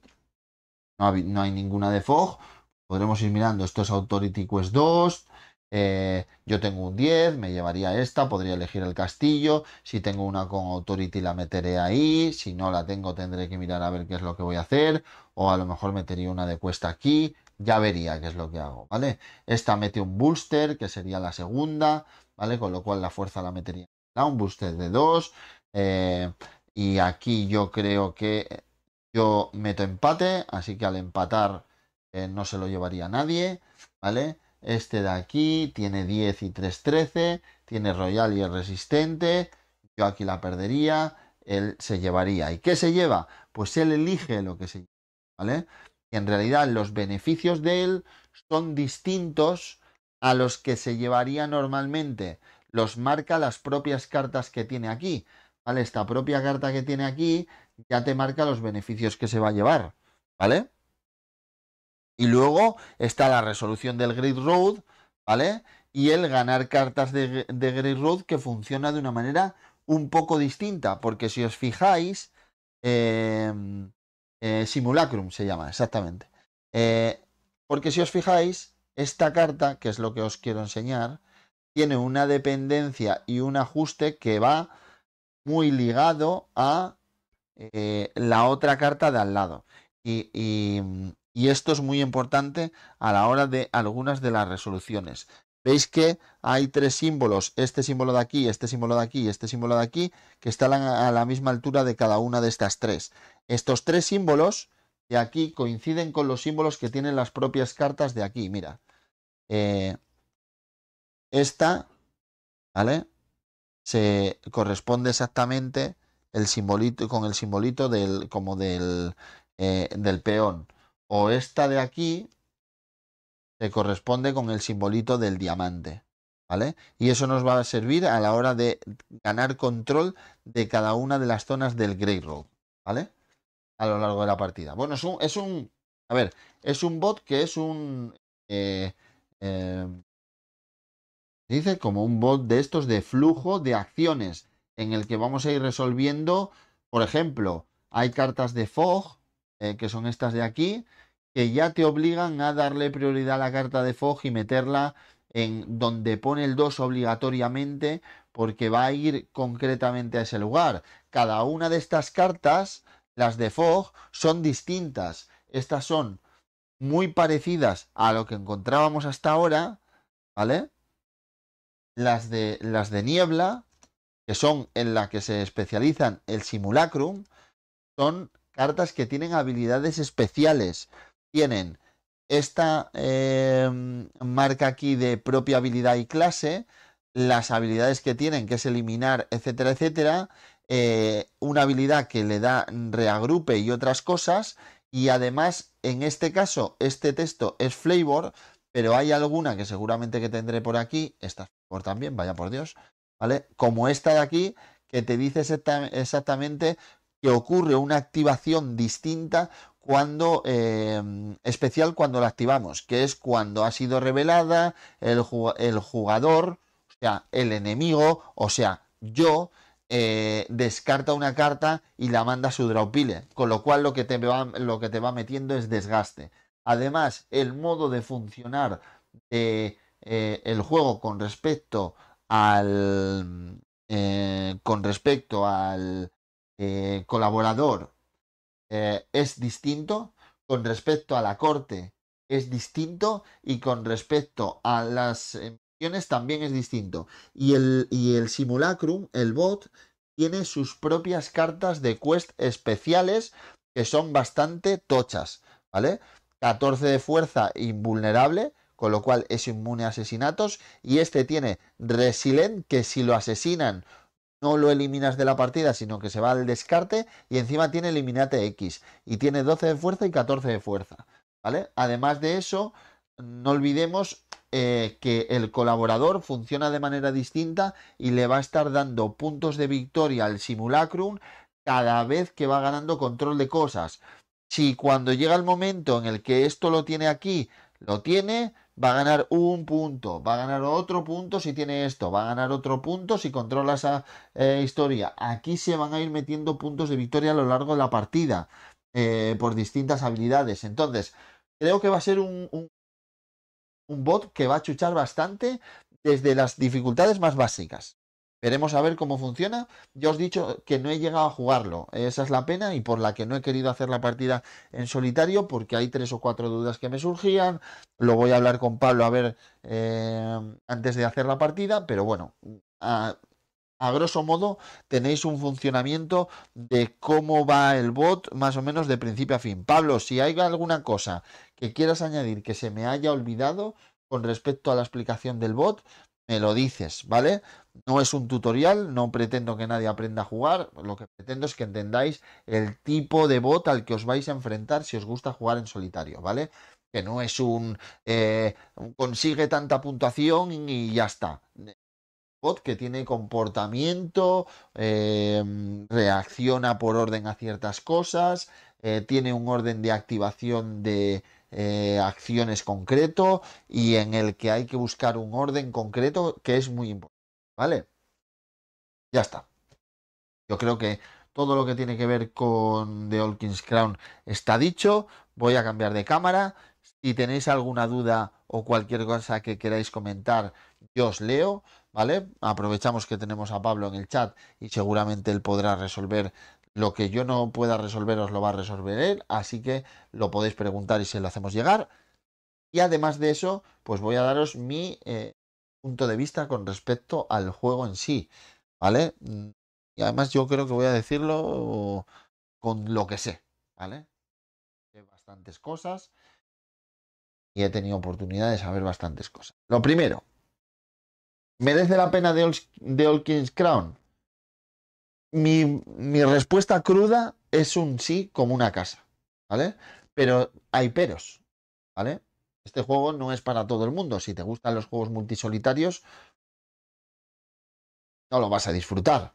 No hay, ninguna de Fog. Podremos ir mirando. Esto es Authority Quest 2. Eh, yo tengo un 10, me llevaría esta, podría elegir el castillo. Si tengo una con Authority la meteré ahí. Si no la tengo tendré que mirar a ver qué es lo que voy a hacer. O a lo mejor metería una de cuesta aquí ya vería qué es lo que hago, ¿vale? Esta mete un booster, que sería la segunda, ¿vale? Con lo cual la fuerza la metería. la Un booster de 2. Eh, y aquí yo creo que yo meto empate, así que al empatar eh, no se lo llevaría nadie, ¿vale? Este de aquí tiene 10 y 3, 13. Tiene Royal y es resistente. Yo aquí la perdería. Él se llevaría. ¿Y qué se lleva? Pues él elige lo que se lleva, ¿vale? en realidad los beneficios de él son distintos a los que se llevaría normalmente. Los marca las propias cartas que tiene aquí. ¿Vale? Esta propia carta que tiene aquí ya te marca los beneficios que se va a llevar. ¿Vale? Y luego está la resolución del Grid Road, ¿vale? Y el ganar cartas de, de Grid Road que funciona de una manera un poco distinta, porque si os fijáis, eh, eh, simulacrum se llama, exactamente. Eh, porque si os fijáis, esta carta, que es lo que os quiero enseñar, tiene una dependencia y un ajuste que va muy ligado a eh, la otra carta de al lado. y, esto es muy importante a la hora de algunas de las resoluciones. Veis que hay tres símbolos, este símbolo de aquí, este símbolo de aquí, este símbolo de aquí, que están a la misma altura de cada una de estas tres. Estos tres símbolos de aquí coinciden con los símbolos que tienen las propias cartas de aquí, mira. Eh, esta, ¿vale? Se corresponde exactamente el simbolito, con el simbolito del, como del, eh, del peón. O esta de aquí se corresponde con el simbolito del diamante. ¿Vale? Y eso nos va a servir a la hora de ganar control de cada una de las zonas del Grey Road, ¿vale? A lo largo de la partida. Bueno, es un, es un a ver, es un bot que es un, eh, eh, dice como un bot de estos de flujo de acciones en el que vamos a ir resolviendo, por ejemplo, hay cartas de fog eh, que son estas de aquí que ya te obligan a darle prioridad a la carta de Fog y meterla en donde pone el 2 obligatoriamente porque va a ir concretamente a ese lugar. Cada una de estas cartas, las de Fog, son distintas. Estas son muy parecidas a lo que encontrábamos hasta ahora, ¿vale? Las de, las de niebla, que son en la que se especializan el simulacrum, son cartas que tienen habilidades especiales tienen esta em, marca aquí de propia habilidad y clase, las habilidades que tienen, que es eliminar, etcétera, etcétera, eh, una habilidad que le da reagrupe y otras cosas, y además, en este caso, este texto es flavor, pero hay alguna que seguramente que tendré por aquí, esta por también, vaya por Dios, ¿vale? Como esta de aquí, que te dice exactamente que ocurre una activación distinta cuando eh, especial cuando la activamos, que es cuando ha sido revelada el, jugador, o sea, el enemigo, o sea, yo, eh, descarta una carta y la manda a su draw pile, con lo cual lo que, te va, lo que te va metiendo es desgaste. Además, el modo de funcionar de, eh, el juego con respecto al con respecto al colaborador eh, es distinto, con respecto a la corte es distinto y con respecto a las emisiones también es distinto. Y el, y el simulacrum, el bot, tiene sus propias cartas de quest especiales que son bastante tochas, ¿vale? 14 de fuerza invulnerable, con lo cual es inmune a asesinatos. Y este tiene Resilient, que si lo asesinan no lo eliminas de la partida, sino que se va al descarte y encima tiene eliminate X y tiene 12 de fuerza y 14 de fuerza, ¿vale? Además de eso, no olvidemos eh, que el colaborador funciona de manera distinta y le va a estar dando puntos de victoria al simulacrum cada vez que va ganando control de cosas. Si cuando llega el momento en el que esto lo tiene aquí, lo tiene, va a ganar un punto, va a ganar otro punto si tiene esto, va a ganar otro punto si controla esa eh, historia. Aquí se van a ir metiendo puntos de victoria a lo largo de la partida eh, por distintas habilidades. Entonces, creo que va a ser un, un bot que va a chuchar bastante desde las dificultades más básicas. Veremos a ver cómo funciona. Ya os he dicho que no he llegado a jugarlo. Esa es la pena y por la que no he querido hacer la partida en solitario porque hay tres o cuatro dudas que me surgían. Lo voy a hablar con Pablo a ver eh, antes de hacer la partida, pero bueno, a, a grosso modo tenéis un funcionamiento de cómo va el bot más o menos de principio a fin. Pablo, si hay alguna cosa que quieras añadir que se me haya olvidado con respecto a la explicación del bot, me lo dices, ¿vale? No es un tutorial, no pretendo que nadie aprenda a jugar, lo que pretendo es que entendáis el tipo de bot al que os vais a enfrentar si os gusta jugar en solitario, ¿vale? Que no es un eh, consigue tanta puntuación y ya está. Bot que tiene comportamiento, em, reacciona por orden a ciertas cosas, eh, tiene un orden de activación de, eh, acciones concreto y en el que hay que buscar un orden concreto que es muy importante. ¿Vale? Ya está. Yo creo que todo lo que tiene que ver con The All King's Crown está dicho. Voy a cambiar de cámara. Si tenéis alguna duda o cualquier cosa que queráis comentar, yo os leo, ¿vale? Aprovechamos que tenemos a Pablo en el chat y seguramente él podrá resolver lo que yo no pueda resolver, os lo va a resolver él, así que lo podéis preguntar y se lo hacemos llegar. Y además de eso, pues voy a daros mi eh, punto de vista con respecto al juego en sí, ¿vale? Mm, y además yo creo que voy a decirlo con lo que sé, ¿vale? bastantes cosas y he tenido oportunidad de saber bastantes cosas. Lo primero, ¿merece la pena de, All, King's Crown? mi respuesta cruda es un sí como una casa, ¿vale? Pero hay peros, ¿vale? Este juego no es para todo el mundo. Si te gustan los juegos multisolitarios, no lo vas a disfrutar.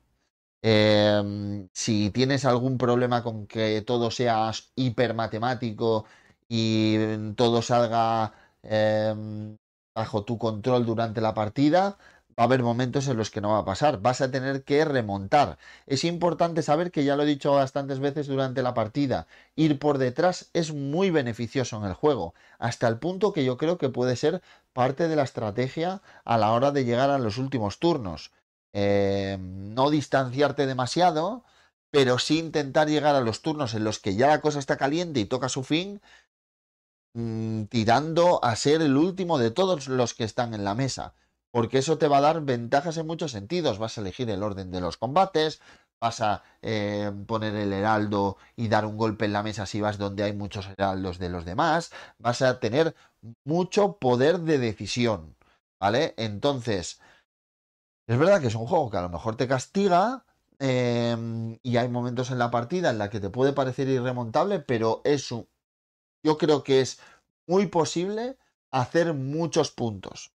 Em, si tienes algún problema con que todo sea hiper matemático y todo salga em, bajo tu control durante la partida, va a haber momentos en los que no va a pasar, vas a tener que remontar. Es importante saber que ya lo he dicho bastantes veces durante la partida, ir por detrás es muy beneficioso en el juego, hasta el punto que yo creo que puede ser parte de la estrategia a la hora de llegar a los últimos turnos. Eh, no distanciarte demasiado, pero sí intentar llegar a los turnos en los que ya la cosa está caliente y toca su fin, mm, tirando a ser el último de todos los que están en la mesa porque eso te va a dar ventajas en muchos sentidos. Vas a elegir el orden de los combates, vas a eh, poner el heraldo y dar un golpe en la mesa si vas donde hay muchos heraldos de los demás, vas a tener mucho poder de decisión, ¿vale? Entonces, es verdad que es un juego que a lo mejor te castiga. Em, y hay momentos en la partida en la que te puede parecer irremontable, pero es yo creo que es muy posible hacer muchos puntos,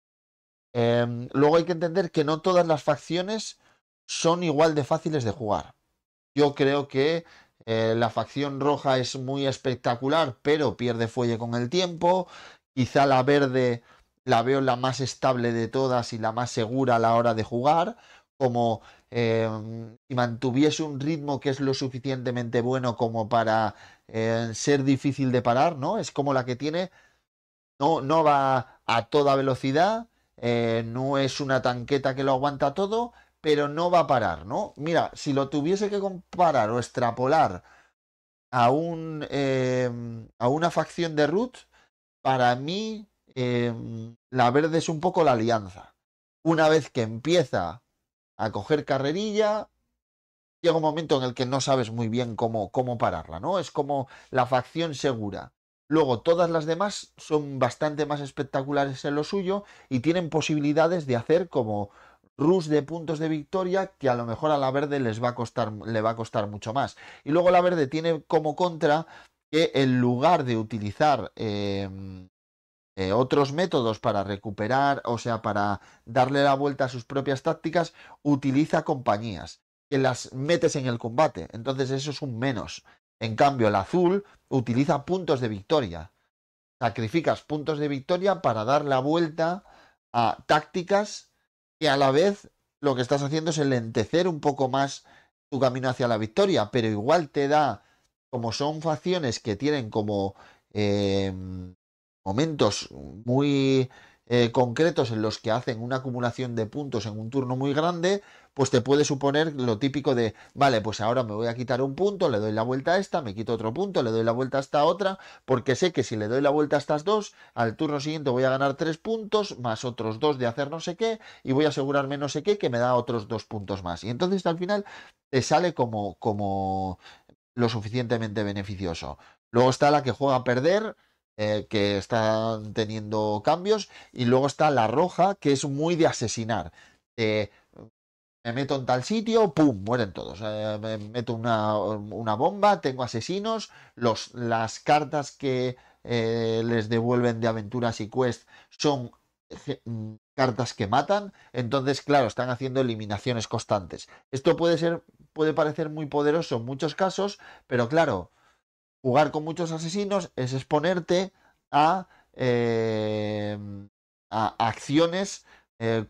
Em, luego hay que entender que no todas las facciones son igual de fáciles de jugar. Yo creo que eh, la facción roja es muy espectacular, pero pierde fuelle con el tiempo. Quizá la verde la veo la más estable de todas y la más segura a la hora de jugar. Como em, si mantuviese un ritmo que es lo suficientemente bueno como para eh, ser difícil de parar, ¿no? Es como la que tiene. No, no va a toda velocidad, eh, no es una tanqueta que lo aguanta todo, pero no va a parar, ¿no? Mira, si lo tuviese que comparar o extrapolar a, un, em, a una facción de Root, para mí em, la verde es un poco la alianza. Una vez que empieza a coger carrerilla, llega un momento en el que no sabes muy bien cómo, cómo pararla, ¿no? Es como la facción segura. Luego, todas las demás son bastante más espectaculares en lo suyo y tienen posibilidades de hacer como Rus de puntos de victoria que a lo mejor a la verde les va a costar, le va a costar mucho más. Y luego la verde tiene como contra que en lugar de utilizar em, eh, otros métodos para recuperar, o sea, para darle la vuelta a sus propias tácticas, utiliza compañías que las metes en el combate. Entonces eso es un menos. En cambio, el azul utiliza puntos de victoria. Sacrificas puntos de victoria para dar la vuelta a tácticas que a la vez lo que estás haciendo es lentecer un poco más tu camino hacia la victoria, pero igual te da, como son facciones que tienen como em, momentos muy eh, concretos en los que hacen una acumulación de puntos en un turno muy grande, pues te puede suponer lo típico de, vale, pues ahora me voy a quitar un punto, le doy la vuelta a esta, me quito otro punto, le doy la vuelta a esta otra, porque sé que si le doy la vuelta a estas dos, al turno siguiente voy a ganar tres puntos, más otros dos de hacer no sé qué, y voy a asegurarme no sé qué, que me da otros dos puntos más. Y entonces al final te eh, sale como, como lo suficientemente beneficioso. Luego está la que juega a perder, eh, que está teniendo cambios, y luego está la roja, que es muy de asesinar. Eh, me meto en tal sitio, ¡pum! Mueren todos. Eh, me meto una, bomba, tengo asesinos, las cartas que eh, les devuelven de aventuras y quest son eh, mm, cartas que matan, entonces claro, están haciendo eliminaciones constantes. Esto puede ser puede parecer muy poderoso en muchos casos, pero claro, jugar con muchos asesinos es exponerte a, a acciones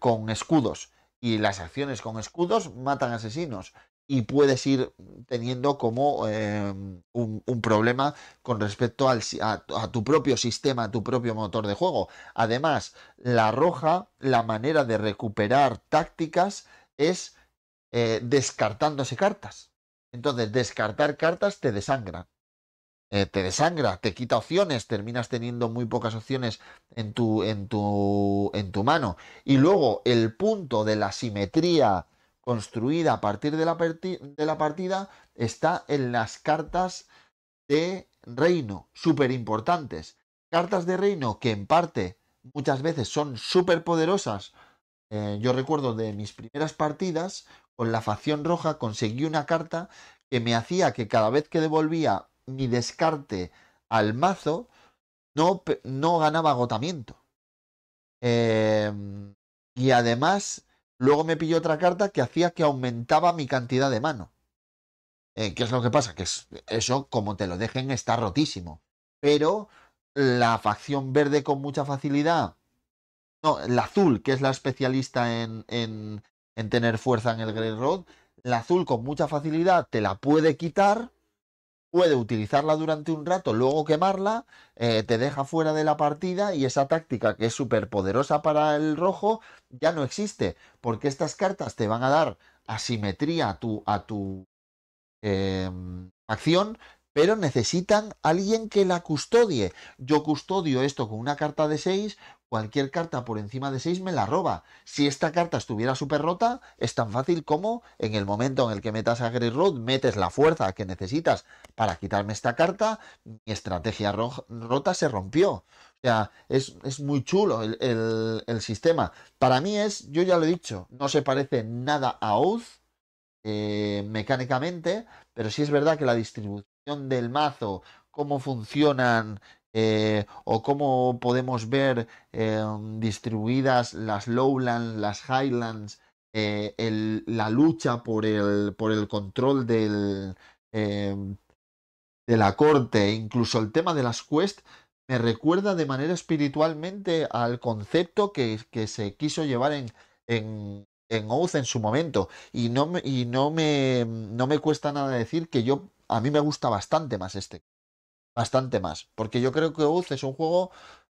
con escudos y las acciones con escudos matan asesinos y puedes ir teniendo como eh, un, problema con respecto al, a, tu propio sistema, a tu propio motor de juego. Además, la roja, la manera de recuperar tácticas es eh, descartándose cartas. Entonces, descartar cartas te desangran. Eh, te desangra, te quita opciones, terminas teniendo muy pocas opciones en tu, en tu, en tu mano. Y luego el punto de la simetría construida a partir de la, de la partida está en las cartas de reino, súper importantes. Cartas de reino que en parte muchas veces son súper poderosas. Eh, yo recuerdo de mis primeras partidas, con la facción roja conseguí una carta que me hacía que cada vez que devolvía ni descarte al mazo, no, no ganaba agotamiento. Em, y además, luego me pilló otra carta que hacía que aumentaba mi cantidad de mano. Eh, ¿Qué es lo que pasa? Que eso, como te lo dejen, está rotísimo. Pero la facción verde con mucha facilidad. No, la azul, que es la especialista en, en, tener fuerza en el Grey Road. La azul con mucha facilidad te la puede quitar puede utilizarla durante un rato, luego quemarla, eh, te deja fuera de la partida y esa táctica que es súper poderosa para el rojo ya no existe, porque estas cartas te van a dar asimetría a tu, a tu em, acción, pero necesitan alguien que la custodie. Yo custodio esto con una carta de 6, cualquier carta por encima de 6 me la roba. Si esta carta estuviera súper rota, es tan fácil como en el momento en el que metas a Grey Road, metes la fuerza que necesitas para quitarme esta carta, mi estrategia rota se rompió. O sea, es, muy chulo el, sistema. Para mí es, yo ya lo he dicho, no se parece nada a Oz eh, mecánicamente, pero sí es verdad que la distribución del mazo, cómo funcionan eh, o cómo podemos ver em, distribuidas las lowlands, las highlands, eh, la lucha por el, control em, de la corte, incluso el tema de las quests, me recuerda de manera espiritualmente al concepto que, se quiso llevar en, en, en Oath en su momento. Y no me, cuesta nada decir que yo, a mí me gusta bastante más este bastante más. Porque yo creo que Uz es un juego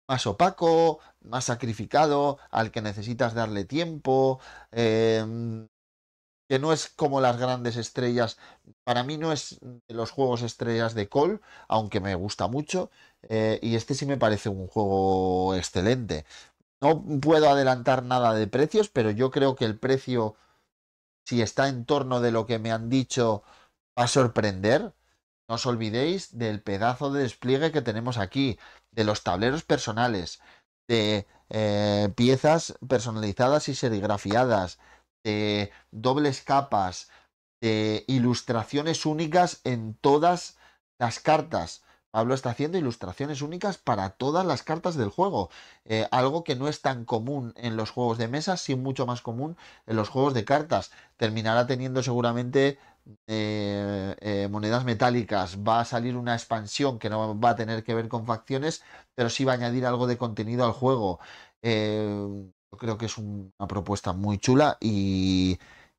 más opaco, más sacrificado, al que necesitas darle tiempo, em, que no es como las grandes estrellas. Para mí no es de los juegos estrellas de Call, aunque me gusta mucho, eh, y este sí me parece un juego excelente. No puedo adelantar nada de precios, pero yo creo que el precio, si está en torno de lo que me han dicho, va a sorprender no os olvidéis del pedazo de despliegue que tenemos aquí, de los tableros personales, de eh, piezas personalizadas y serigrafiadas, de dobles capas, de ilustraciones únicas en todas las cartas. Pablo está haciendo ilustraciones únicas para todas las cartas del juego, eh, algo que no es tan común en los juegos de mesa, sino mucho más común en los juegos de cartas. Terminará teniendo seguramente eh, eh, monedas metálicas, va a salir una expansión que no va a tener que ver con facciones, pero sí va a añadir algo de contenido al juego. Eh, creo que es una propuesta muy chula y,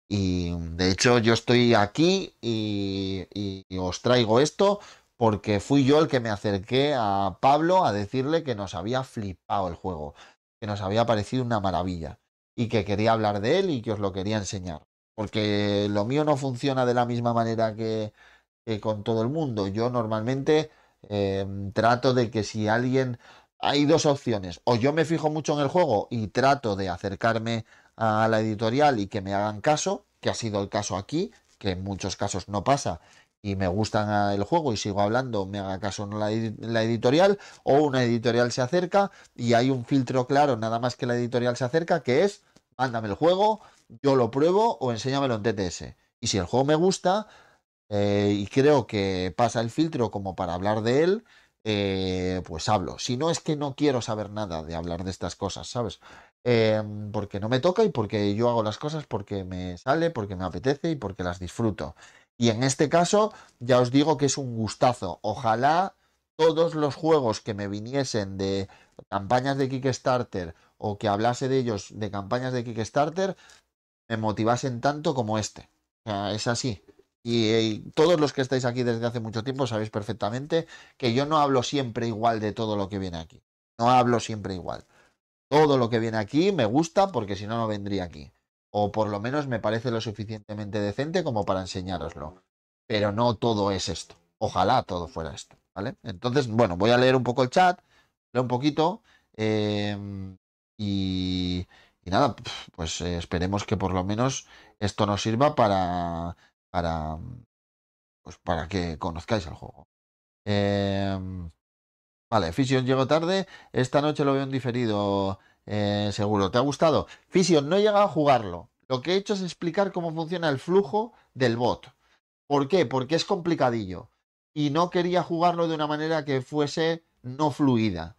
de hecho yo estoy aquí y os traigo esto porque fui yo el que me acerqué a Pablo a decirle que nos había flipado el juego, que nos había parecido una maravilla y que quería hablar de él y que os lo quería enseñar porque lo mío no funciona de la misma manera que, con todo el mundo. Yo normalmente em, trato de que si alguien... Hay dos opciones, o yo me fijo mucho en el juego y trato de acercarme a la editorial y que me hagan caso, que ha sido el caso aquí, que en muchos casos no pasa y me gustan el juego y sigo hablando, me haga caso la, la, editorial, o una editorial se acerca y hay un filtro claro, nada más que la editorial se acerca, que es, mándame el juego, yo lo pruebo o enséñamelo en TTS. Y si el juego me gusta eh, y creo que pasa el filtro como para hablar de él, eh, pues hablo. Si no es que no quiero saber nada de hablar de estas cosas, ¿sabes? Em, porque no me toca y porque yo hago las cosas porque me sale, porque me apetece y porque las disfruto. Y en este caso, ya os digo que es un gustazo. Ojalá todos los juegos que me viniesen de campañas de Kickstarter o que hablase de ellos de campañas de Kickstarter me motivasen tanto como este. es así. Eh, y, todos los que estáis aquí desde hace mucho tiempo sabéis perfectamente que yo no hablo siempre igual de todo lo que viene aquí. No hablo siempre igual. Todo lo que viene aquí me gusta porque si no, no vendría aquí. O por lo menos me parece lo suficientemente decente como para enseñároslo. Pero no todo es esto. Ojalá todo fuera esto. ¿Vale? Entonces, bueno, voy a leer un poco el chat, leo un poquito. Eh, y, nada, pues eh, esperemos que por lo menos esto nos sirva para, para, pues para que conozcáis el juego. Em, vale, Fission llegó tarde. Esta noche lo veo en diferido, eh, seguro. ¿Te ha gustado? Fission, no he llegado a jugarlo. Lo que he hecho es explicar cómo funciona el flujo del bot. ¿Por qué? Porque es complicadillo. Y no quería jugarlo de una manera que fuese no fluida.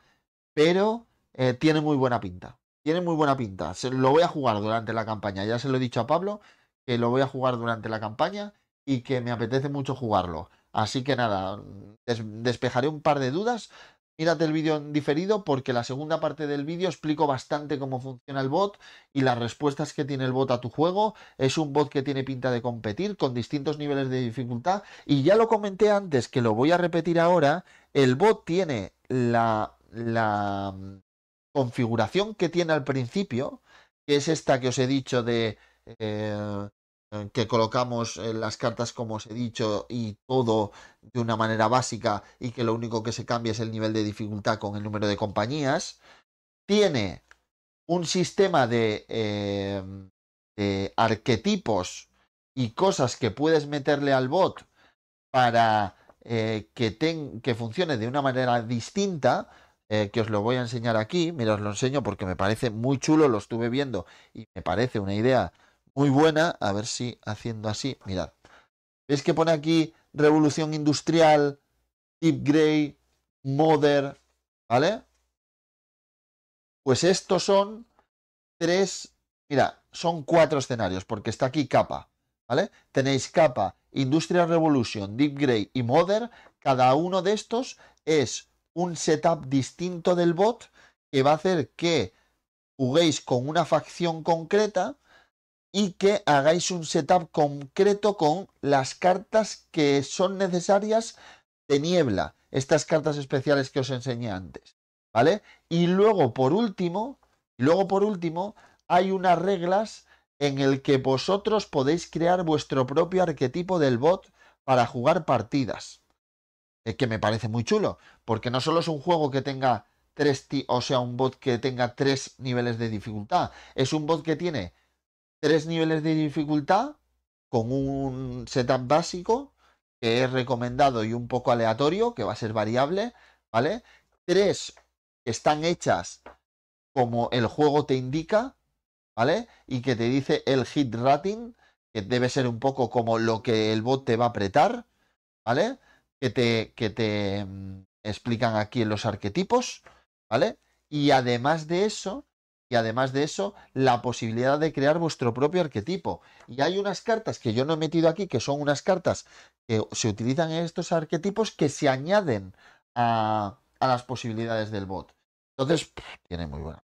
Pero eh, tiene muy buena pinta tiene muy buena pinta. lo voy a jugar durante la campaña. Ya se lo he dicho a Pablo que lo voy a jugar durante la campaña y que me apetece mucho jugarlo. Así que nada, despejaré un par de dudas. Mírate el vídeo en diferido porque la segunda parte del vídeo explico bastante cómo funciona el bot y las respuestas que tiene el bot a tu juego. Es un bot que tiene pinta de competir con distintos niveles de dificultad y ya lo comenté antes que lo voy a repetir ahora. El bot tiene la configuración que tiene al principio, que es esta que os he dicho de eh, que colocamos las cartas como os he dicho y todo de una manera básica y que lo único que se cambia es el nivel de dificultad con el número de compañías, tiene un sistema de, eh, arquetipos y cosas que puedes meterle al bot para eh, que funcione de una manera distinta, eh, que os lo voy a enseñar aquí. Mira, os lo enseño porque me parece muy chulo, lo estuve viendo y me parece una idea muy buena. A ver si haciendo así, mirad. ¿Veis que pone aquí Revolución Industrial, Deep Grey, Mother, ¿vale? Pues estos son tres, mira, son cuatro escenarios, porque está aquí capa, ¿vale? Tenéis capa, Industrial Revolution, Deep Grey y Mother, cada uno de estos es un setup distinto del bot que va a hacer que juguéis con una facción concreta y que hagáis un setup concreto con las cartas que son necesarias de niebla, estas cartas especiales que os enseñé antes, ¿vale? Y luego por último, luego por último, hay unas reglas en el que vosotros podéis crear vuestro propio arquetipo del bot para jugar partidas. Es que me parece muy chulo, porque no solo es un juego que tenga tres, o sea, un bot que tenga tres niveles de dificultad, es un bot que tiene tres niveles de dificultad con un setup básico que es recomendado y un poco aleatorio, que va a ser variable, ¿vale? Tres están hechas como el juego te indica, ¿vale? Y que te dice el hit rating, que debe ser un poco como lo que el bot te va a apretar, ¿vale? que te, que te mm, explican aquí en los arquetipos, ¿vale? Y además de eso, y además de eso, la posibilidad de crear vuestro propio arquetipo. Y hay unas cartas que yo no he metido aquí, que son unas cartas que se utilizan en estos arquetipos que se añaden a, a las posibilidades del bot. Entonces, tiene muy buena